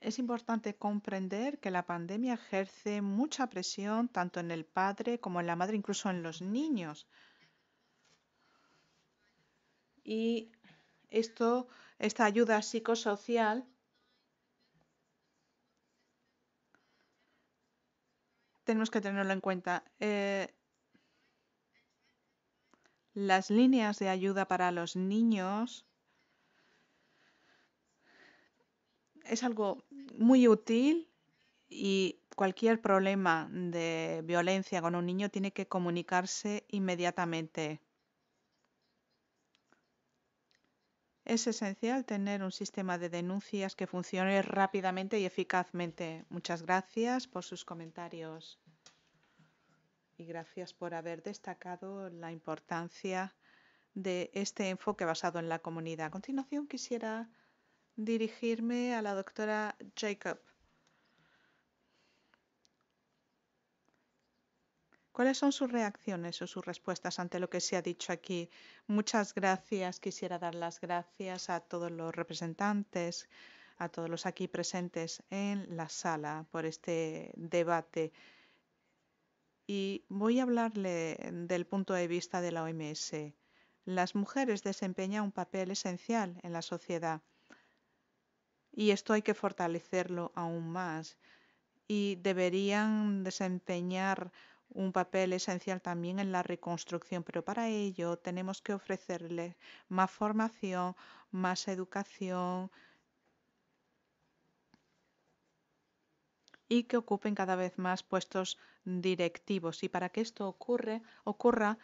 Es importante comprender que la pandemia ejerce mucha presión tanto en el padre como en la madre, incluso en los niños. Y esto, esta ayuda psicosocial tenemos que tenerlo en cuenta. Eh, las líneas de ayuda para los niños es algo muy útil y cualquier problema de violencia con un niño tiene que comunicarse inmediatamente. Es esencial tener un sistema de denuncias que funcione rápidamente y eficazmente. Muchas gracias por sus comentarios y gracias por haber destacado la importancia de este enfoque basado en la comunidad. A continuación quisiera dirigirme a la doctora Jacob. ¿Cuáles son sus reacciones o sus respuestas ante lo que se ha dicho aquí? Muchas gracias. Quisiera dar las gracias a todos los representantes, a todos los aquí presentes en la sala por este debate y voy a hablarle del punto de vista de la OMS. Las mujeres desempeñan un papel esencial en la sociedad y esto hay que fortalecerlo aún más y deberían desempeñar un papel esencial también en la reconstrucción, pero para ello tenemos que ofrecerles más formación, más educación, y que ocupen cada vez más puestos directivos. Y para que esto ocurra,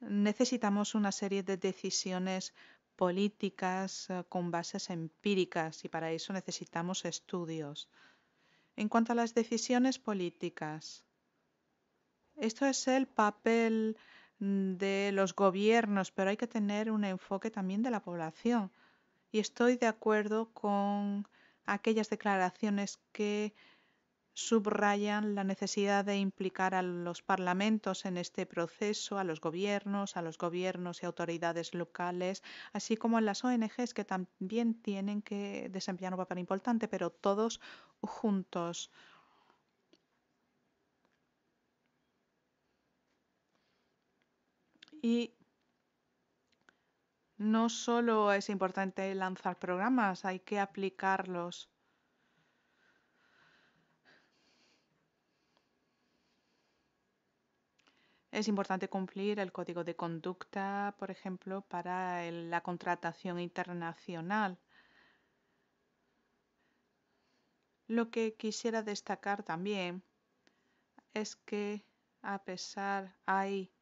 necesitamos una serie de decisiones políticas eh, con bases empíricas y para eso necesitamos estudios. En cuanto a las decisiones políticas, esto es el papel mm, de los gobiernos, pero hay que tener un enfoque también de la población. Y estoy de acuerdo con aquellas declaraciones que subrayan la necesidad de implicar a los parlamentos en este proceso, a los gobiernos, a los gobiernos y autoridades locales, así como a las ONGs que también tienen que desempeñar un papel importante, pero todos juntos. Y no solo es importante lanzar programas, hay que aplicarlos. Es importante cumplir el código de conducta, por ejemplo, para la contratación internacional. Lo que quisiera destacar también es que a pesar hay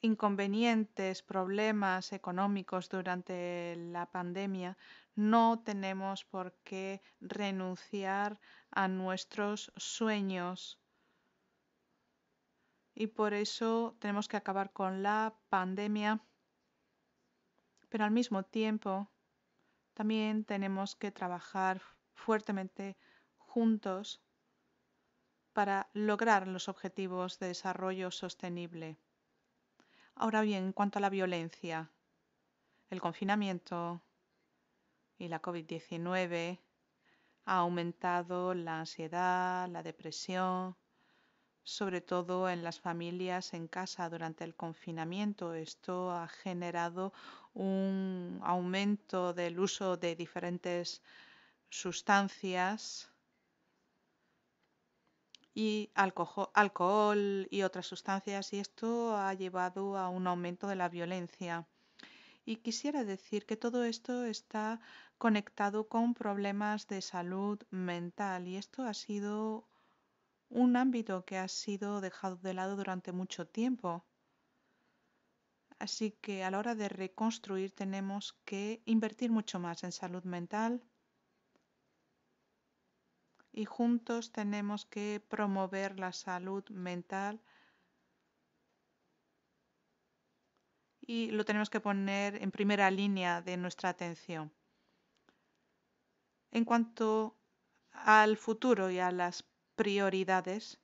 inconvenientes, problemas económicos durante la pandemia, no tenemos por qué renunciar a nuestros sueños y por eso tenemos que acabar con la pandemia. Pero al mismo tiempo, también tenemos que trabajar fuertemente juntos para lograr los objetivos de desarrollo sostenible. Ahora bien, en cuanto a la violencia, el confinamiento y la COVID-19 ha aumentado la ansiedad, la depresión, sobre todo en las familias en casa durante el confinamiento. Esto ha generado un aumento del uso de diferentes sustancias y alcohol, y otras sustancias y esto ha llevado a un aumento de la violencia. Y quisiera decir que todo esto está conectado con problemas de salud mental y esto ha sido un ámbito que ha sido dejado de lado durante mucho tiempo. Así que a la hora de reconstruir tenemos que invertir mucho más en salud mental y juntos tenemos que promover la salud mental y lo tenemos que poner en primera línea de nuestra atención. En cuanto al futuro y a las prioridades.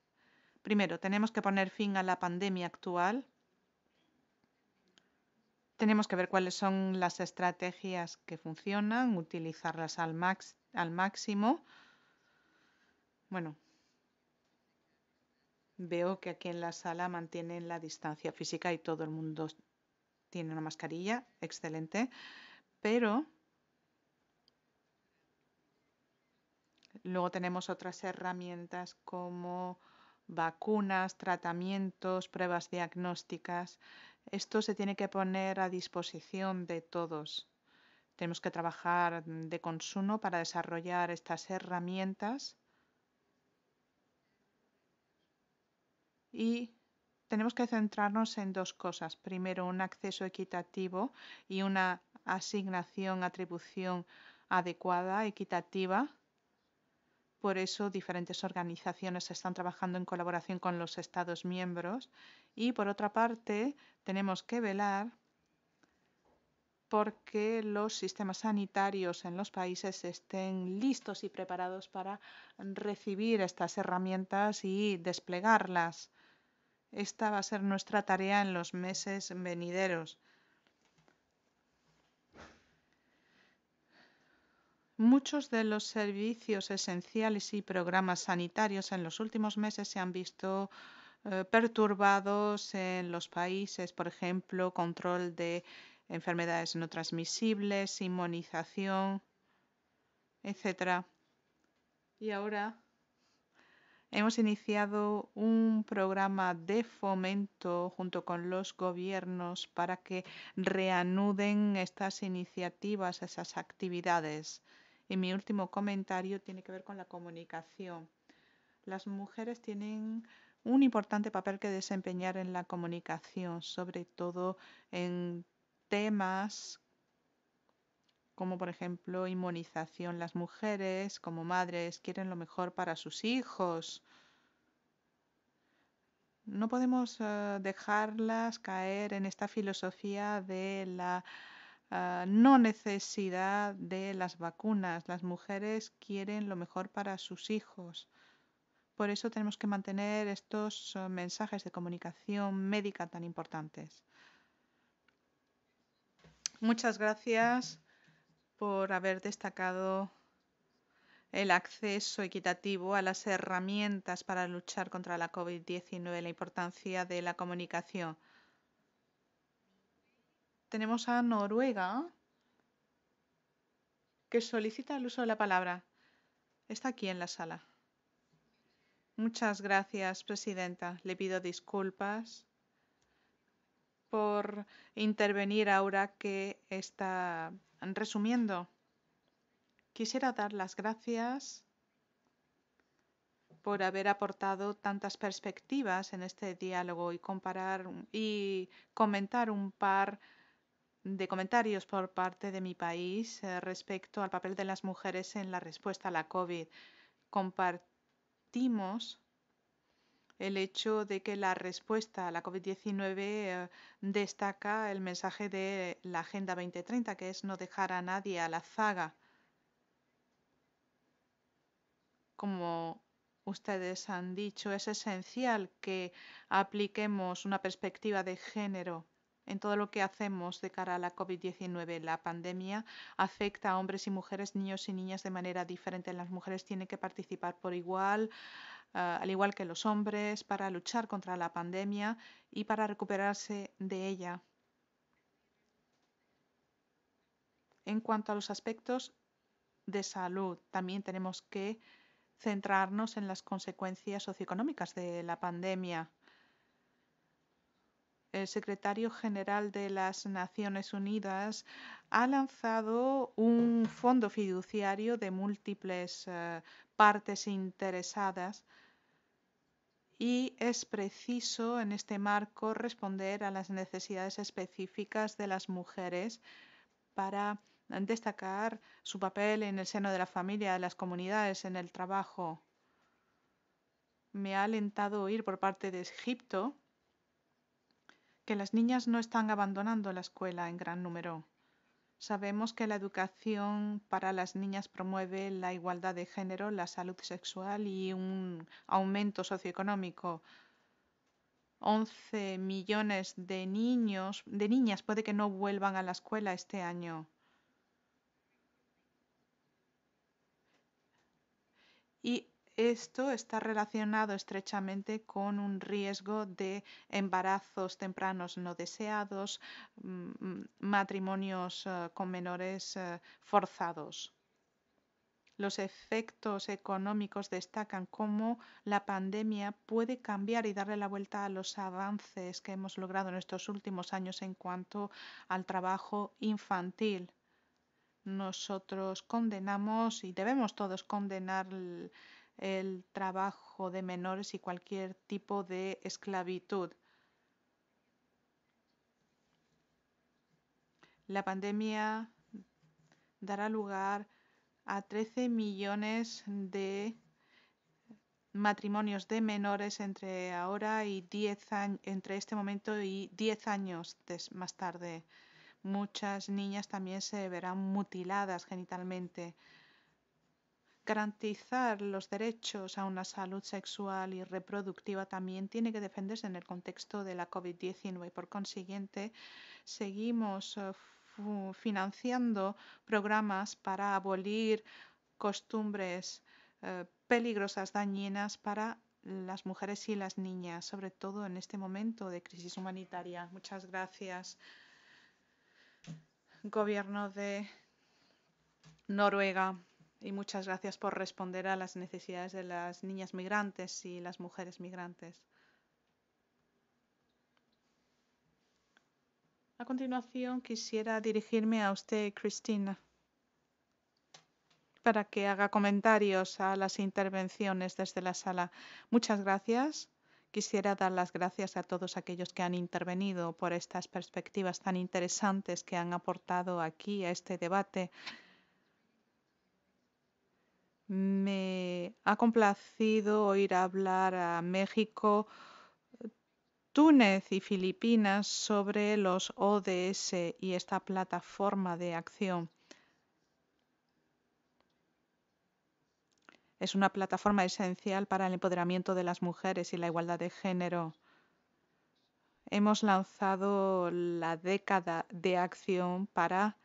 Primero, tenemos que poner fin a la pandemia actual. Tenemos que ver cuáles son las estrategias que funcionan, utilizarlas al, max, al máximo. Bueno, veo que aquí en la sala mantienen la distancia física y todo el mundo tiene una mascarilla. Excelente. Pero Luego tenemos otras herramientas como vacunas, tratamientos, pruebas diagnósticas. Esto se tiene que poner a disposición de todos. Tenemos que trabajar de consumo para desarrollar estas herramientas y tenemos que centrarnos en dos cosas. Primero, un acceso equitativo y una asignación, atribución adecuada, equitativa por eso diferentes organizaciones están trabajando en colaboración con los Estados miembros y por otra parte tenemos que velar porque los sistemas sanitarios en los países estén listos y preparados para recibir estas herramientas y desplegarlas. Esta va a ser nuestra tarea en los meses venideros. Muchos de los servicios esenciales y programas sanitarios en los últimos meses se han visto eh, perturbados en los países, por ejemplo, control de enfermedades no transmisibles, inmunización, etc. Y ahora hemos iniciado un programa de fomento junto con los gobiernos para que reanuden estas iniciativas, esas actividades. Y mi último comentario tiene que ver con la comunicación. Las mujeres tienen un importante papel que desempeñar en la comunicación, sobre todo en temas como por ejemplo inmunización. Las mujeres como madres quieren lo mejor para sus hijos. No podemos eh, dejarlas caer en esta filosofía de la Ah, no necesidad de las vacunas. Las mujeres quieren lo mejor para sus hijos. Por eso tenemos que mantener estos ah, mensajes de comunicación médica tan importantes. Muchas gracias por haber destacado el acceso equitativo a las herramientas para luchar contra la COVID-19, la importancia de la comunicación tenemos a Noruega que solicita el uso de la palabra. Está aquí en la sala. Muchas gracias, presidenta. Le pido disculpas por intervenir ahora que está resumiendo. Quisiera dar las gracias por haber aportado tantas perspectivas en este diálogo y comparar y comentar un par de comentarios por parte de mi país eh, respecto al papel de las mujeres en la respuesta a la COVID. Compartimos el hecho de que la respuesta a la COVID-19 eh, destaca el mensaje de la Agenda 2030, que es no dejar a nadie a la zaga. Como ustedes han dicho, es esencial que apliquemos una perspectiva de género en todo lo que hacemos de cara a la COVID-19. La pandemia afecta a hombres y mujeres, niños y niñas de manera diferente. Las mujeres tienen que participar por igual. Ah, al igual que los hombres, para luchar contra la pandemia y para recuperarse de ella. En cuanto a los aspectos de salud, también tenemos que centrarnos en las consecuencias socioeconómicas de la pandemia el secretario general de las Naciones Unidas ha lanzado un fondo fiduciario de múltiples eh, partes interesadas y es preciso en este marco responder a las necesidades específicas de las mujeres para destacar su papel en el seno de la familia, de las comunidades, en el trabajo. Me ha alentado oír por parte de Egipto que las niñas no están abandonando la escuela en gran número. Sabemos que la educación para las niñas promueve la igualdad de género, la salud sexual y un aumento socioeconómico. 11 millones de niños, de niñas puede que no vuelvan a la escuela este año. Y esto está relacionado estrechamente con un riesgo de embarazos tempranos no deseados, mm, mm, matrimonios eh, con menores eh, forzados. Los efectos económicos destacan cómo la pandemia puede cambiar y darle la vuelta a los avances que hemos logrado en estos últimos años en cuanto al trabajo infantil. Nosotros condenamos y debemos todos condenar el trabajo de menores y cualquier tipo de esclavitud. La pandemia dará lugar a 13 millones de matrimonios de menores entre ahora y 10 años, entre este momento y 10 años más tarde. Muchas niñas también se verán mutiladas genitalmente garantizar los derechos a una salud sexual y reproductiva también tiene que defenderse en el contexto de la COVID-19. Por consiguiente, seguimos eh, financiando programas para abolir costumbres eh, peligrosas, dañinas para las mujeres y las niñas, sobre todo en este momento de crisis humanitaria. Muchas gracias, Gobierno de Noruega y muchas gracias por responder a las necesidades de las niñas migrantes y las mujeres migrantes. A continuación quisiera dirigirme a usted, Cristina, para que haga comentarios a las intervenciones desde la sala. Muchas gracias. Quisiera dar las gracias a todos aquellos que han intervenido por estas perspectivas tan interesantes que han aportado aquí a este debate me ha complacido oír hablar a México, Túnez y Filipinas sobre los ODS y esta plataforma de acción. Es una plataforma esencial para el empoderamiento de las mujeres y la igualdad de género. Hemos lanzado la década de acción para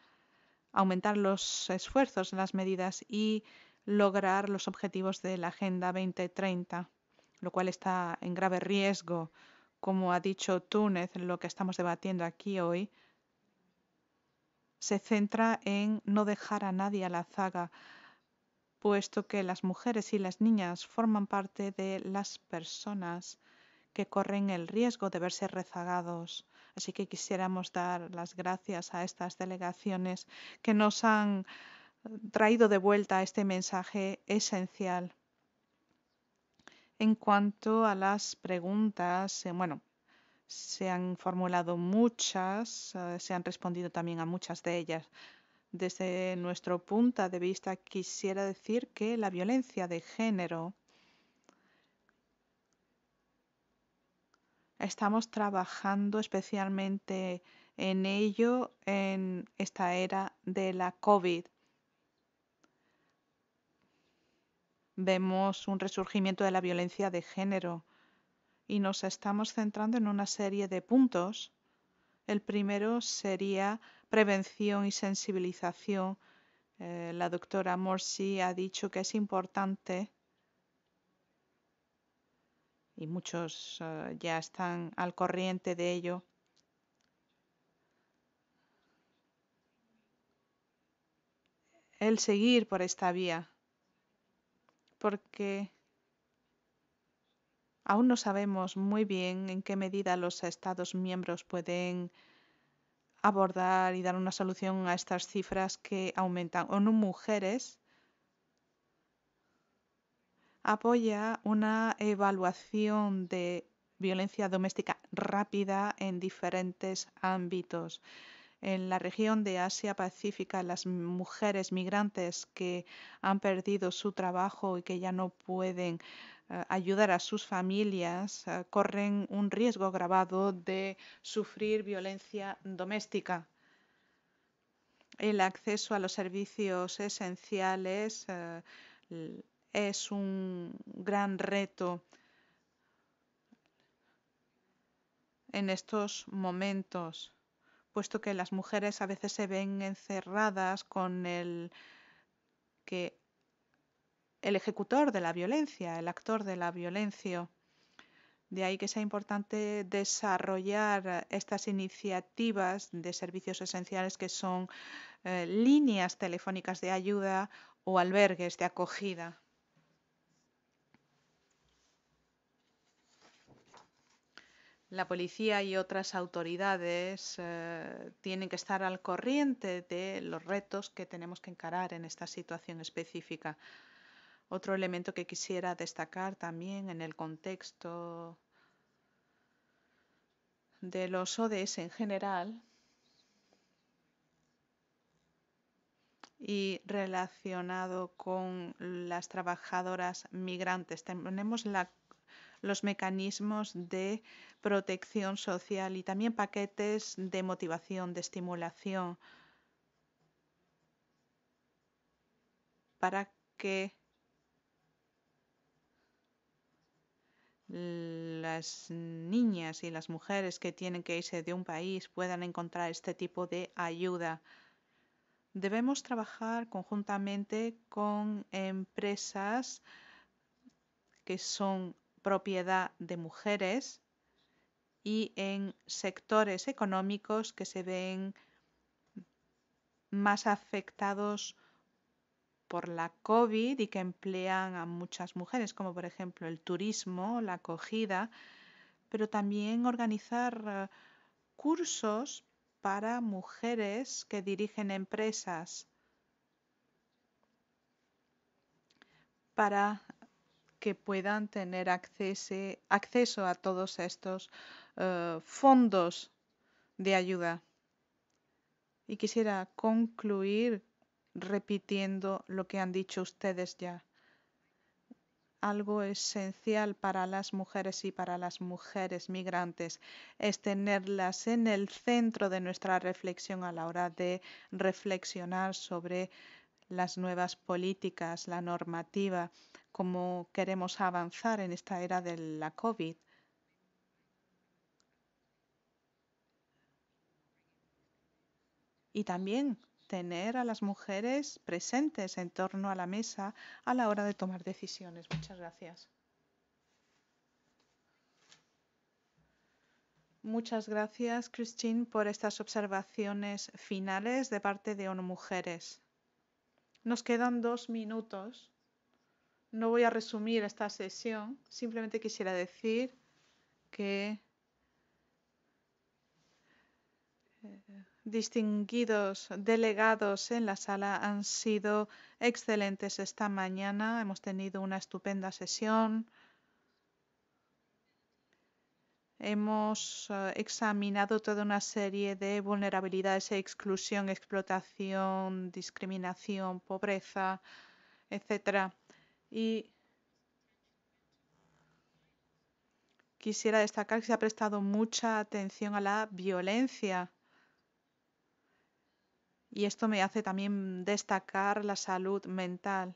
aumentar los esfuerzos, las medidas y lograr los objetivos de la Agenda 2030, lo cual está en grave riesgo. Como ha dicho Túnez, lo que estamos debatiendo aquí hoy se centra en no dejar a nadie a la zaga, puesto que las mujeres y las niñas forman parte de las personas que corren el riesgo de verse rezagados. Así que quisiéramos dar las gracias a estas delegaciones que nos han traído de vuelta este mensaje esencial. En cuanto a las preguntas, eh, bueno, se han formulado muchas, eh, se han respondido también a muchas de ellas. Desde nuestro punto de vista, quisiera decir que la violencia de género estamos trabajando especialmente en ello en esta era de la COVID. Vemos un resurgimiento de la violencia de género y nos estamos centrando en una serie de puntos. El primero sería prevención y sensibilización. Eh, la doctora Morsi ha dicho que es importante y muchos eh, ya están al corriente de ello. El seguir por esta vía porque aún no sabemos muy bien en qué medida los Estados miembros pueden abordar y dar una solución a estas cifras que aumentan. O no Mujeres apoya una evaluación de violencia doméstica rápida en diferentes ámbitos en la región de Asia-Pacífica las mujeres migrantes que han perdido su trabajo y que ya no pueden eh, ayudar a sus familias eh, corren un riesgo agravado de sufrir violencia doméstica. El acceso a los servicios esenciales eh, es un gran reto en estos momentos puesto que las mujeres a veces se ven encerradas con el el ejecutor de la violencia, el actor de la violencia. De ahí que sea importante desarrollar estas iniciativas de servicios esenciales que son eh, líneas telefónicas de ayuda o albergues de acogida. la policía y otras autoridades eh, tienen que estar al corriente de los retos que tenemos que encarar en esta situación específica. Otro elemento que quisiera destacar también en el contexto de los ODS en general y relacionado con las trabajadoras migrantes. Tenemos la los mecanismos de protección social y también paquetes de motivación, de estimulación, para que las niñas y las mujeres que tienen que irse de un país puedan encontrar este tipo de ayuda. Debemos trabajar conjuntamente con empresas que son propiedad de mujeres y en sectores económicos que se ven más afectados por la COVID y que emplean a muchas mujeres, como por ejemplo el turismo, la acogida, pero también organizar eh, cursos para mujeres que dirigen empresas para que puedan tener acceso a todos estos eh, fondos de ayuda. Y quisiera concluir repitiendo lo que han dicho ustedes ya. Algo esencial para las mujeres y para las mujeres migrantes es tenerlas en el centro de nuestra reflexión a la hora de reflexionar sobre las nuevas políticas, la normativa, cómo queremos avanzar en esta era de la COVID. Y también tener a las mujeres presentes en torno a la mesa a la hora de tomar decisiones. Muchas gracias. Muchas gracias, Christine, por estas observaciones finales de parte de ONU Mujeres. Nos quedan dos minutos. No voy a resumir esta sesión, simplemente quisiera decir que eh, distinguidos delegados en la sala han sido excelentes esta mañana. Hemos tenido una estupenda sesión hemos eh, examinado toda una serie de vulnerabilidades, e exclusión, explotación, discriminación, pobreza, etc. Y quisiera destacar que se ha prestado mucha atención a la violencia. Y esto me hace también destacar la salud mental.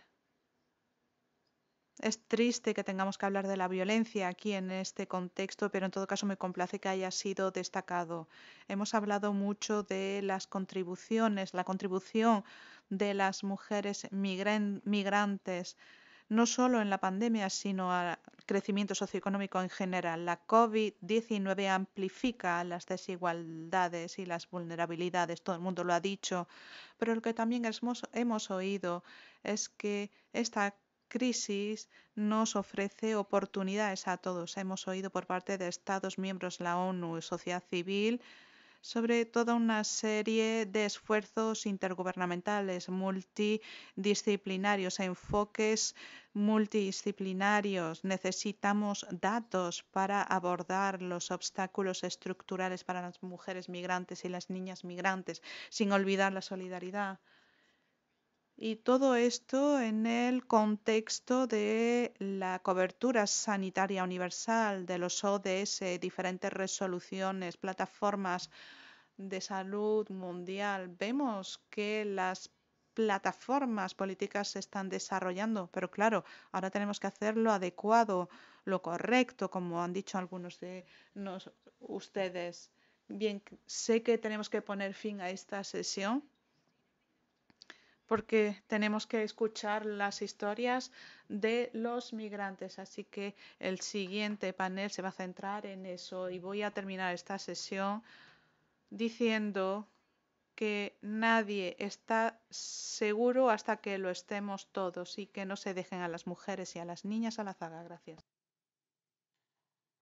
Es triste que tengamos que hablar de la violencia aquí en este contexto, pero en todo caso me complace que haya sido destacado. Hemos hablado mucho de las contribuciones, la contribución de las mujeres migrantes, no solo en la pandemia, sino al crecimiento socioeconómico en general. La COVID-19 amplifica las desigualdades y las vulnerabilidades, todo el mundo lo ha dicho, pero lo que también hemos, hemos oído es que esta crisis nos ofrece oportunidades a todos. Hemos oído por parte de Estados miembros, la ONU, y sociedad civil, sobre toda una serie de esfuerzos intergubernamentales, multidisciplinarios, enfoques multidisciplinarios. Necesitamos datos para abordar los obstáculos estructurales para las mujeres migrantes y las niñas migrantes, sin olvidar la solidaridad y todo esto en el contexto de la cobertura sanitaria universal, de los ODS, diferentes resoluciones, plataformas de salud mundial. Vemos que las plataformas políticas se están desarrollando, pero claro, ahora tenemos que hacer lo adecuado, lo correcto, como han dicho algunos de nos, ustedes. Bien, sé que tenemos que poner fin a esta sesión porque tenemos que escuchar las historias de los migrantes. Así que el siguiente panel se va a centrar en eso y voy a terminar esta sesión diciendo que nadie está seguro hasta que lo estemos todos y que no se dejen a las mujeres y a las niñas a la zaga. Gracias.